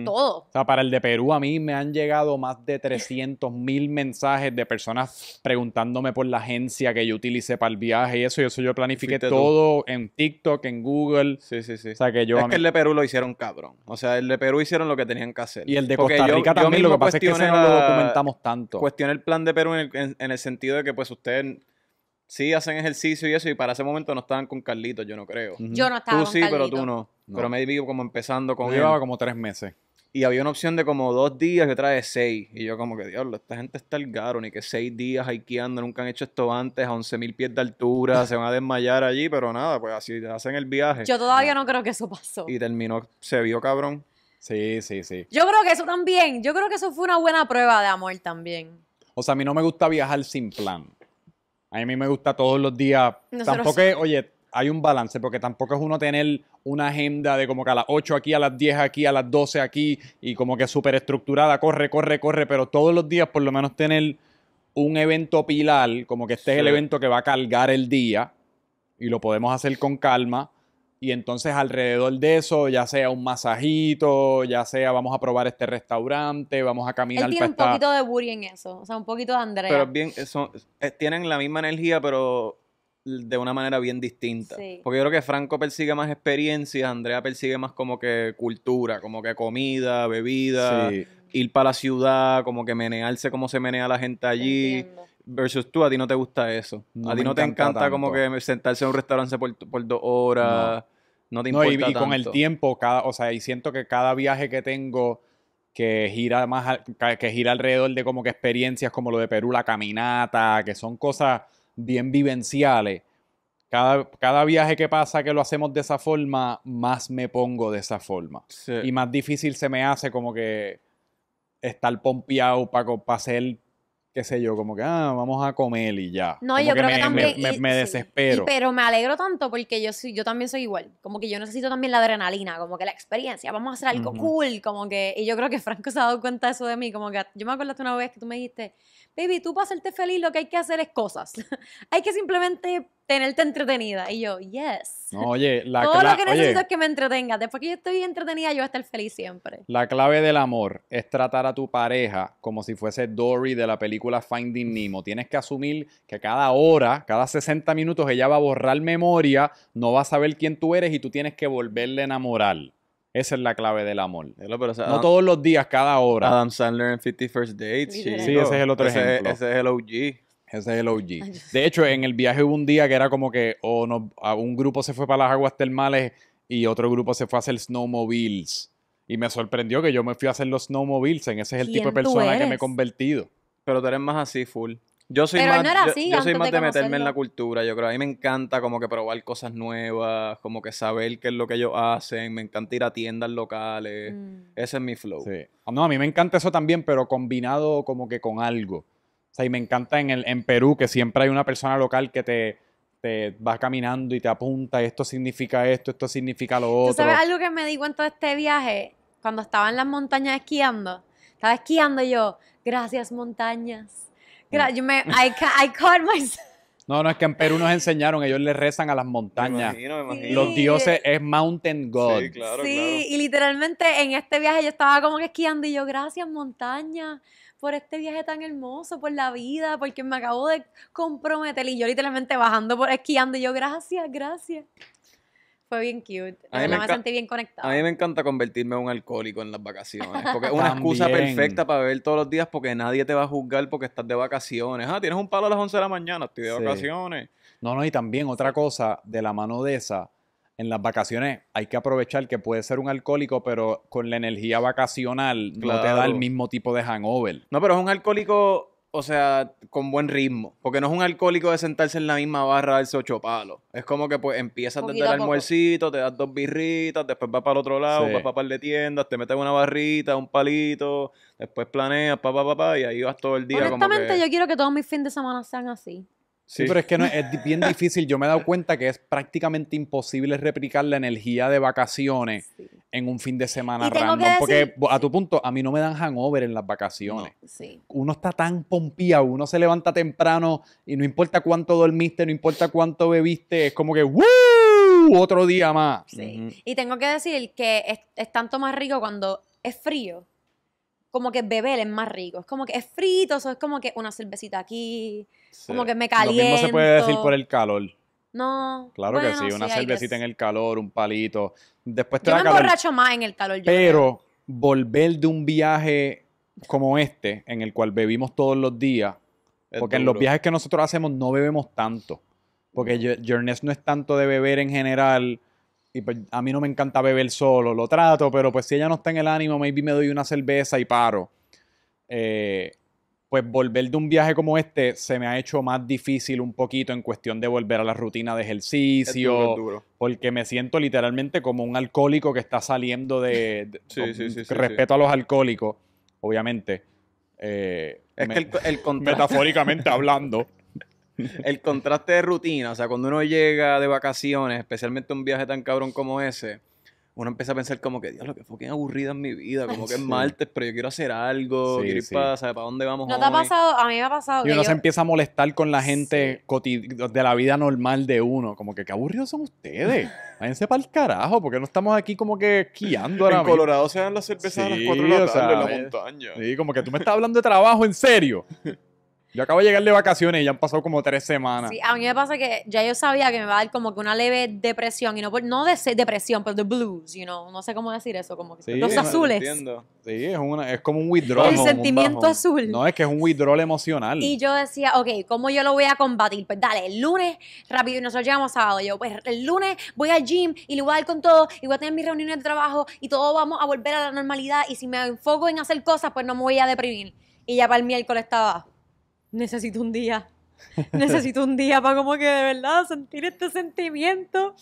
Todo. O sea, para el de Perú a mí me han llegado más de 300 mil mensajes de personas preguntándome por la agencia que yo utilicé para el viaje y eso. Y eso yo planifiqué todo en TikTok, en Google. Sí, sí, sí. O sea, que yo... Es que el de Perú lo hicieron cabrón. O sea, el de Perú hicieron lo que tenían que hacer. Y el de Costa Rica también, lo que pasa es que no lo documentamos tanto. Cuestioné el plan de Perú en el, en, en el sentido de que pues ustedes sí hacen ejercicio y eso, y para ese momento no estaban con Carlitos, yo no creo. Yo no estaba Tú sí, pero tú no. Pero me vi como empezando con. Yo llevaba como tres meses. Y había una opción de como dos días que de seis. Y yo, como que, diablo, esta gente está el garo, ni que seis días haikeando nunca han hecho esto antes, a 11.000 pies de altura, se van a desmayar allí, pero nada, pues así hacen el viaje. Yo todavía no creo que eso pasó. Y terminó, se vio cabrón. Sí, sí, sí. Yo creo que eso también, yo creo que eso fue una buena prueba de amor también. O sea, a mí no me gusta viajar sin plan. A mí me gusta todos los días. tampoco que, oye, hay un balance, porque tampoco es uno tener una agenda de como que a las 8 aquí, a las 10 aquí, a las 12 aquí, y como que súper estructurada, corre, corre, corre, pero todos los días por lo menos tener un evento pilar, como que este es el evento que va a cargar el día, y lo podemos hacer con calma y entonces alrededor de eso, ya sea un masajito, ya sea vamos a probar este restaurante, vamos a caminar. Él tiene un poquito de Buri en eso, o sea, un poquito de Andrea. Pero bien, son, eh, tienen la misma energía, pero de una manera bien distinta. Porque yo creo que Franco persigue más experiencias, Andrea persigue más como que cultura, como que comida, bebida, ir para la ciudad, como que menearse como se menea la gente allí. Versus tú, a ti no te gusta eso. a ti no te encanta como que sentarse en un restaurante por, por dos horas. No y, con el tiempo, cada, o sea, y siento que cada viaje que tengo que gira más que gira alrededor de como que experiencias como lo de Perú, la caminata, que son cosas bien vivenciales. Cada, cada viaje que pasa que lo hacemos de esa forma, más me pongo de esa forma. Y más difícil se me hace como que estar pompeado para pa hacer qué sé yo, como que, ah, vamos a comer y ya. No, yo creo que también. Me, desespero. pero me alegro tanto porque yo, yo también soy igual. Como que yo necesito también la adrenalina, como que la experiencia, vamos a hacer algo cool, como que. Y yo creo que Franco se ha dado cuenta de eso de mí, como que. Yo me acuerdo una vez que tú me dijiste, baby, tú para hacerte feliz lo que hay que hacer es cosas. hay que simplemente tenerte entretenida. Y yo, yes. oye, la Todo lo que necesito es que me entretenga. Después que yo estoy entretenida, yo voy a estar feliz siempre. La clave del amor es tratar a tu pareja como si fuese Dory de la película Finding Nemo. Tienes que asumir que cada hora, cada 60 minutos, ella va a borrar memoria, no va a saber quién tú eres y tú tienes que volverle a enamorar. Esa es la clave del amor. no todos los días, cada hora. Adam Sandler en 50 First Dates. Sí, ese es el otro ejemplo. Ese es el OG. Ese es el OG. De hecho, en el viaje hubo un día que era como que o oh, no, un grupo se fue para las aguas termales y otro grupo se fue a hacer snowmobiles. Y me sorprendió que yo me fui a hacer los snowmobiles. En ese es el tipo de persona que me he convertido. Pero tú eres más así, full. Yo soy más, yo, soy más de, meterme en la cultura, yo creo. A mí me encanta como que probar cosas nuevas, como que saber qué es lo que ellos hacen. Me encanta ir a tiendas locales. Mm. Ese es mi flow. No, a mí me encanta eso también, pero combinado como que con algo. O sea, y me encanta en, el, en Perú que siempre hay una persona local que te, te va caminando y te apunta, esto significa esto, esto significa lo otro. ¿Tú sabes algo que me di cuenta de este viaje? Cuando estaba en las montañas esquiando, estaba esquiando yo, gracias montañas No, no, es que en Perú nos enseñaron, ellos le rezan a las montañas. imagino. Los dioses es Mountain God. Sí, claro, sí y literalmente en este viaje yo estaba como que esquiando y yo, gracias montaña por este viaje tan hermoso, por la vida, porque me acabo de comprometer y yo literalmente bajando por esquiando y yo, gracias, gracias. Fue bien cute. A mí me, sentí bien conectada. A mí me encanta convertirme en un alcohólico en las vacaciones. Porque es una excusa perfecta para beber todos los días porque nadie te va a juzgar porque estás de vacaciones. Ah, tienes un palo a las 11 de la mañana, estoy de vacaciones. No, no, y también otra cosa de la mano de esa. En las vacaciones hay que aprovechar que puede ser un alcohólico, pero con la energía vacacional no te da el mismo tipo de hangover. No, pero es un alcohólico o sea, con buen ritmo. Porque no es un alcohólico de sentarse en la misma barra darse ocho palos. Es como que pues empiezas a desde el almuercito, te das dos birritas, después vas para el otro lado, vas para par de tiendas, te metes una barrita, un palito, después planeas, pa, pa, pa, y ahí vas todo el día. Exactamente, como yo quiero que todos mis fines de semana sean así. Sí. pero es que no, es bien difícil. Yo me he dado cuenta que es prácticamente imposible replicar la energía de vacaciones en un fin de semana random. porque a tu punto, a mí no me dan hangover en las vacaciones. Uno está tan pompía, uno se levanta temprano y no importa cuánto dormiste, no importa cuánto bebiste, es como que ¡Woo! Otro día más. Y tengo que decir que es tanto más rico cuando es frío como que beber es más rico. Es como que es frito, eso es como que una cervecita aquí, como que me caliento. Lo mismo se puede decir por el calor. No. Claro que sí, una cervecita en el calor, un palito. Después te yo me emborracho más en el calor. Yo pero volver de un viaje como este, en el cual bebimos todos los días, porque en los viajes que nosotros hacemos no bebemos tanto. Porque Journeys no es tanto de beber en general, y pues, a mí no me encanta beber solo, lo trato, pero pues si ella no está en el ánimo, maybe me doy una cerveza y paro. Eh, pues volver de un viaje como este se me ha hecho más difícil un poquito en cuestión de volver a la rutina de ejercicio, porque me siento literalmente como un alcohólico que está saliendo de... sí, respeto a los alcohólicos, obviamente. Eh, el, Metafóricamente hablando el contraste de rutina, o sea, cuando uno llega de vacaciones, especialmente un viaje tan cabrón como ese, uno empieza a pensar como que, Dios, lo que fue fucking aburrida en mi vida, como que es martes, pero yo quiero hacer algo, para, ¿sabes? ¿Para dónde vamos? No te ha pasado, a mí me ha pasado. Y uno se empieza a molestar con la gente de la vida normal de uno, como que qué aburridos son ustedes, váyanse para el carajo, porque no estamos aquí como que esquiando ahora En Colorado se dan las cervezas a las 4 de en la montaña. Sí, como que tú me estás hablando de trabajo, en serio. Yo acabo de llegar de vacaciones y ya han pasado como tres semanas. Sí, a mí me pasa que ya yo sabía que me va a dar como que una leve depresión, y no no de, depresión, pero de blues, you know, no sé cómo decir eso, como que los azules. Entiendo. Sí, es, es como un withdrawal. El sentimiento azul. No, es que es un withdrawal emocional. Y yo decía, ok, ¿cómo yo lo voy a combatir? Pues dale, el lunes, rápido, y nosotros llegamos sábado, yo, pues el lunes voy al gym y lo voy a dar con todo, y voy a tener mis reuniones de trabajo, y todo vamos a volver a la normalidad, y si me enfoco en hacer cosas, pues no me voy a deprimir. Y ya para el miércoles estaba necesito un día. Necesito un día para como que de verdad sentir este sentimiento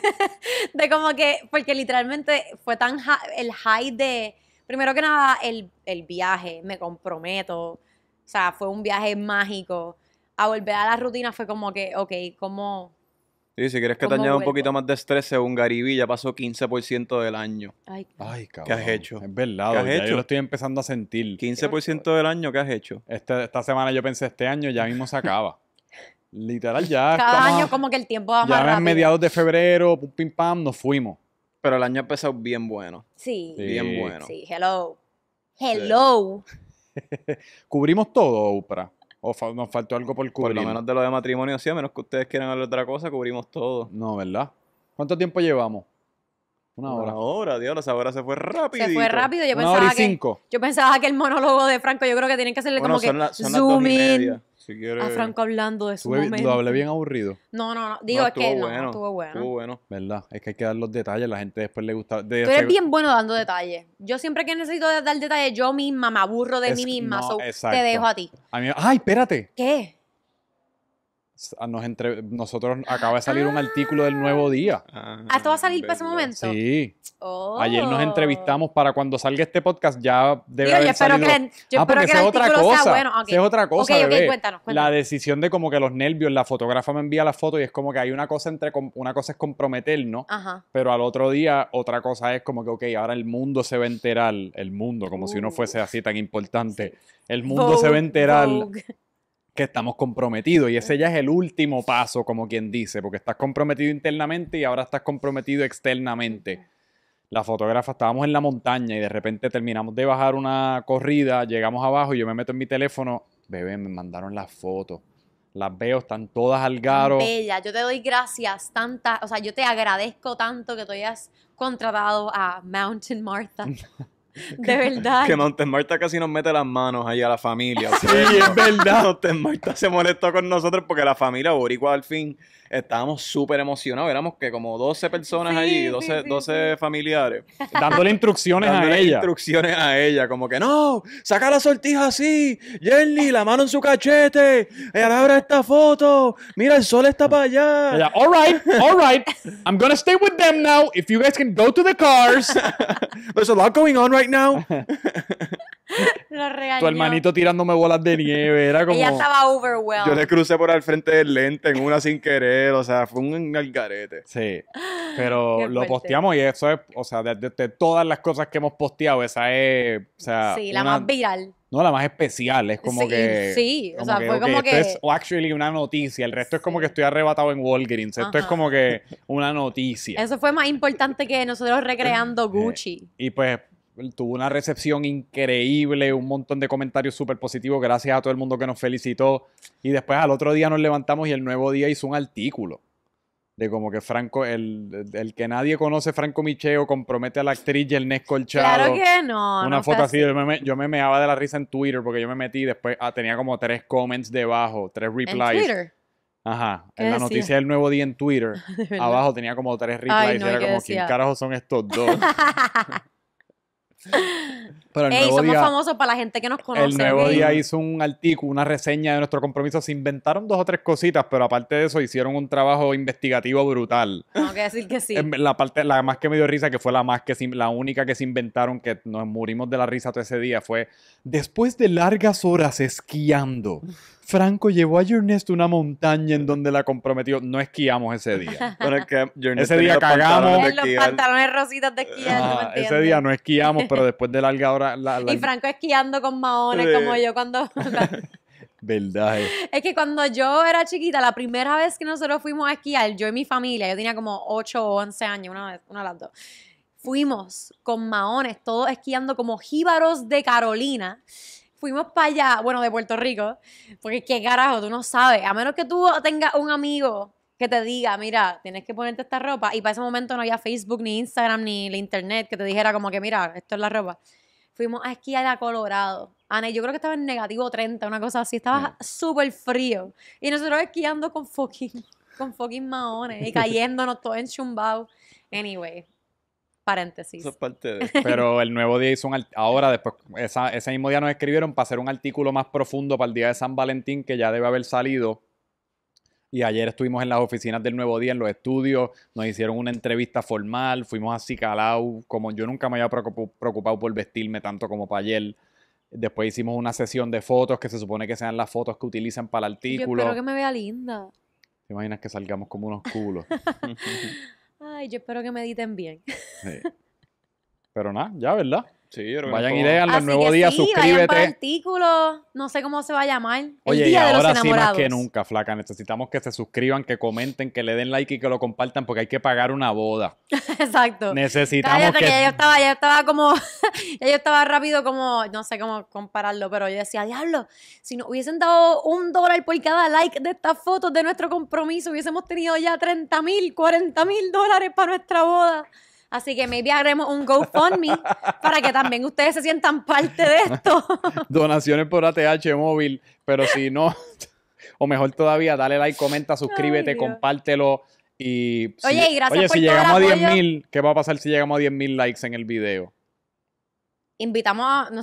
de como que, porque literalmente fue tan el high de, primero que nada, el, el viaje, me comprometo, o sea, fue un viaje mágico. A volver a la rutina fue como que, ok, como... Sí, si quieres que te añada un poquito más de estrés, según Garibí, ya pasó 15% del año. Ay, cabrón. ¿Qué has hecho? Es verdad, yo lo estoy empezando a sentir. 15% del año, ¿qué has hecho? Este, esta, semana yo pensé, este año ya mismo se acaba. Literal, ya. Cada año como que el tiempo va más Ya mediados de febrero, pum, pim, pam, nos fuimos. Pero el año ha empezado bien bueno. Sí. Bien bueno. Sí, hello. Hello. Cubrimos todo, Oprah o nos faltó algo por cubrir. Por lo menos de lo de matrimonio, sí, a menos que ustedes quieran hablar de otra cosa, cubrimos todo. No, ¿verdad? ¿Cuánto tiempo llevamos? Una hora. Una hora, Dios, sea, ahora se fue rápido. Se fue rápido, yo pensaba. que, Yo pensaba que el monólogo de Franco, yo creo que tienen que hacerle como que zoom in. A Franco hablando de su Tuve, momento. hablé bien aburrido. No, no, no. Digo, es que bueno, no, estuvo bueno. Estuvo bueno, ¿verdad? Es que hay que dar los detalles, la gente después le gusta. Tú bien bueno dando detalles. Yo siempre que necesito dar detalles, yo misma me aburro de mí misma. te dejo a ti. A mí, ay, espérate. ¿Qué? Ah, nos nosotros acaba de salir un ah. artículo del Nuevo Día. Ah, ah ¿Esto va a salir para ese momento? Sí. Oh. Ayer nos entrevistamos para cuando salga este podcast ya debe Digo, yo otra cosa, es otra cosa. Es otra La decisión de como que los nervios, la fotógrafa me envía la foto y es como que hay una cosa entre una cosa es comprometer, ¿no? Ajá. Pero al otro día otra cosa es como que ok, ahora el mundo se va a enterar, el mundo, como si uno fuese así tan importante. El mundo se va a enterar estamos comprometidos y ese ya es el último paso, como quien dice, porque estás comprometido internamente y ahora estás comprometido externamente. La fotógrafa, estábamos en la montaña y de repente terminamos de bajar una corrida, llegamos abajo y yo me meto en mi teléfono, bebé, me mandaron las fotos. Las veo, están todas al garo. Bella, yo te doy gracias tantas, o sea, yo te agradezco tanto que tú hayas contratado a Mountain Martha. De verdad. Que Mountain Marta casi nos mete las manos ahí a la familia. sí, es verdad. Mountain Marta se molestó con nosotros porque la familia boricua al fin estábamos súper emocionados. Éramos que como 12 personas allí, 12, 12 familiares. Dándole instrucciones a ella. instrucciones a ella, como que no, saca la sortija así, Jenny, la mano en su cachete, eh, ahora esta foto, mira, el sol está para allá. all right, all right, I'm gonna stay with them now, if you guys can go to the cars. There's a lot going on right now. Tu hermanito tirándome bolas de nieve, era como... Ella estaba overwhelmed. Yo le crucé por el frente del lente en una sin querer, o sea, fue un algarete. Sí, pero lo posteamos y eso es, o sea, de, todas las cosas que hemos posteado, esa es, o sea... Sí, la más viral. No, la más especial, es como que... Sí, o sea, fue como que... es actually una noticia, el resto es como que estoy arrebatado en Walgreens, esto es como que una noticia. Eso fue más importante que nosotros recreando eh, Gucci. Y pues tuvo una recepción increíble, un montón de comentarios súper positivos, gracias a todo el mundo que nos felicitó. Y después al otro día nos levantamos y el nuevo día hizo un artículo de como que Franco, el, el que nadie conoce, Franco Micheo, compromete a la actriz y Colchado. Claro que no. Una foto así, yo me, meaba de la risa en Twitter porque yo me metí y después ah, tenía como tres comments debajo, tres replies. ¿En Twitter? Ajá, en la noticia del nuevo día en Twitter, abajo tenía como tres replies, era como, ¿quién carajo son estos dos? Pero el somos famosos para la gente que nos conoce. El nuevo día hizo un artículo, una reseña de nuestro compromiso. Se inventaron dos o tres cositas, pero aparte de eso, hicieron un trabajo investigativo brutal. Tengo que decir que sí. La parte, la más que me dio risa, que fue la más que la única que se inventaron, que nos murimos de la risa todo ese día, fue después de largas horas esquiando. Franco llevó a Ernest una montaña en donde la comprometió. No esquiamos ese día. ese día cagamos. los pantalones rositas de esquiar. no ese día no esquiamos, pero después de larga hora. La, Y Franco esquiando con maones como yo cuando. Verdad. Eh. Es que cuando yo era chiquita, la primera vez que nosotros fuimos a esquiar, yo y mi familia, yo tenía como 8 o 11 años, una, vez, una de las dos fuimos con maones, todos esquiando como jíbaros de Carolina fuimos para allá, bueno, de Puerto Rico, porque qué carajo, tú no sabes, a menos que tú tengas un amigo que te diga, mira, tienes que ponerte esta ropa, y para ese momento no había Facebook, ni Instagram, ni la internet, que te dijera como que, mira, esto es la ropa. Fuimos a esquiar a Colorado. Ana, yo creo que estaba en negativo 30, una cosa así, estaba súper frío. Y nosotros esquiando con fucking, con fucking maones y cayéndonos todos enchumbados. Anyway, paréntesis. Pero el nuevo día hizo un... Ahora, después, ese mismo día nos escribieron para hacer un artículo más profundo para el Día de San Valentín que ya debe haber salido. Y ayer estuvimos en las oficinas del Nuevo Día, en los estudios, nos hicieron una entrevista formal, fuimos a sicalau como yo nunca me había preocupado por vestirme tanto como para ayer. Después hicimos una sesión de fotos que se supone que sean las fotos que utilizan para el artículo. Yo espero que me vea linda. ¿Te imaginas que salgamos como unos culos? Ay, yo espero que mediten bien. Pero nada, ya, ¿verdad? Sí, vayan y al los nuevos días, suscríbete. artículo, no sé cómo se va a llamar. El día de los enamorados. que nunca, flaca, necesitamos que se suscriban, que comenten, que le den like y que lo compartan porque hay que pagar una boda. Exacto. Necesitamos que... yo estaba, ya estaba como, yo estaba rápido como, no sé cómo compararlo, pero yo decía, diablo, si nos hubiesen dado un dólar por cada like de estas fotos de nuestro compromiso, hubiésemos tenido ya 30 mil, 40 mil dólares para nuestra boda. Así que maybe haremos un GoFundMe para que también ustedes se sientan parte de esto. Donaciones por ATH móvil, pero si no, o mejor todavía, dale like, comenta, suscríbete, compártelo. Y oye, y gracias oye, por si llegamos a 10.000, ¿qué va a pasar si llegamos a 10.000 likes en el video? invitamos a, no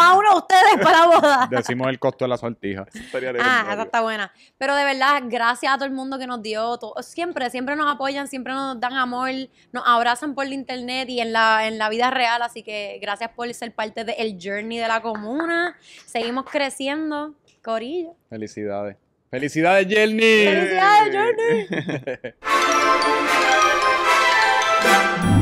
a uno de ustedes para la boda. Decimos el costo de la sortija. ah, esa está buena. Pero de verdad, gracias a todo el mundo que nos dio, siempre, siempre nos apoyan, siempre nos dan amor, nos abrazan por el internet y en la, en la vida real, así que gracias por ser parte del journey de la comuna. Seguimos creciendo, Corillo. Felicidades. Felicidades, Journey. Felicidades, Journey.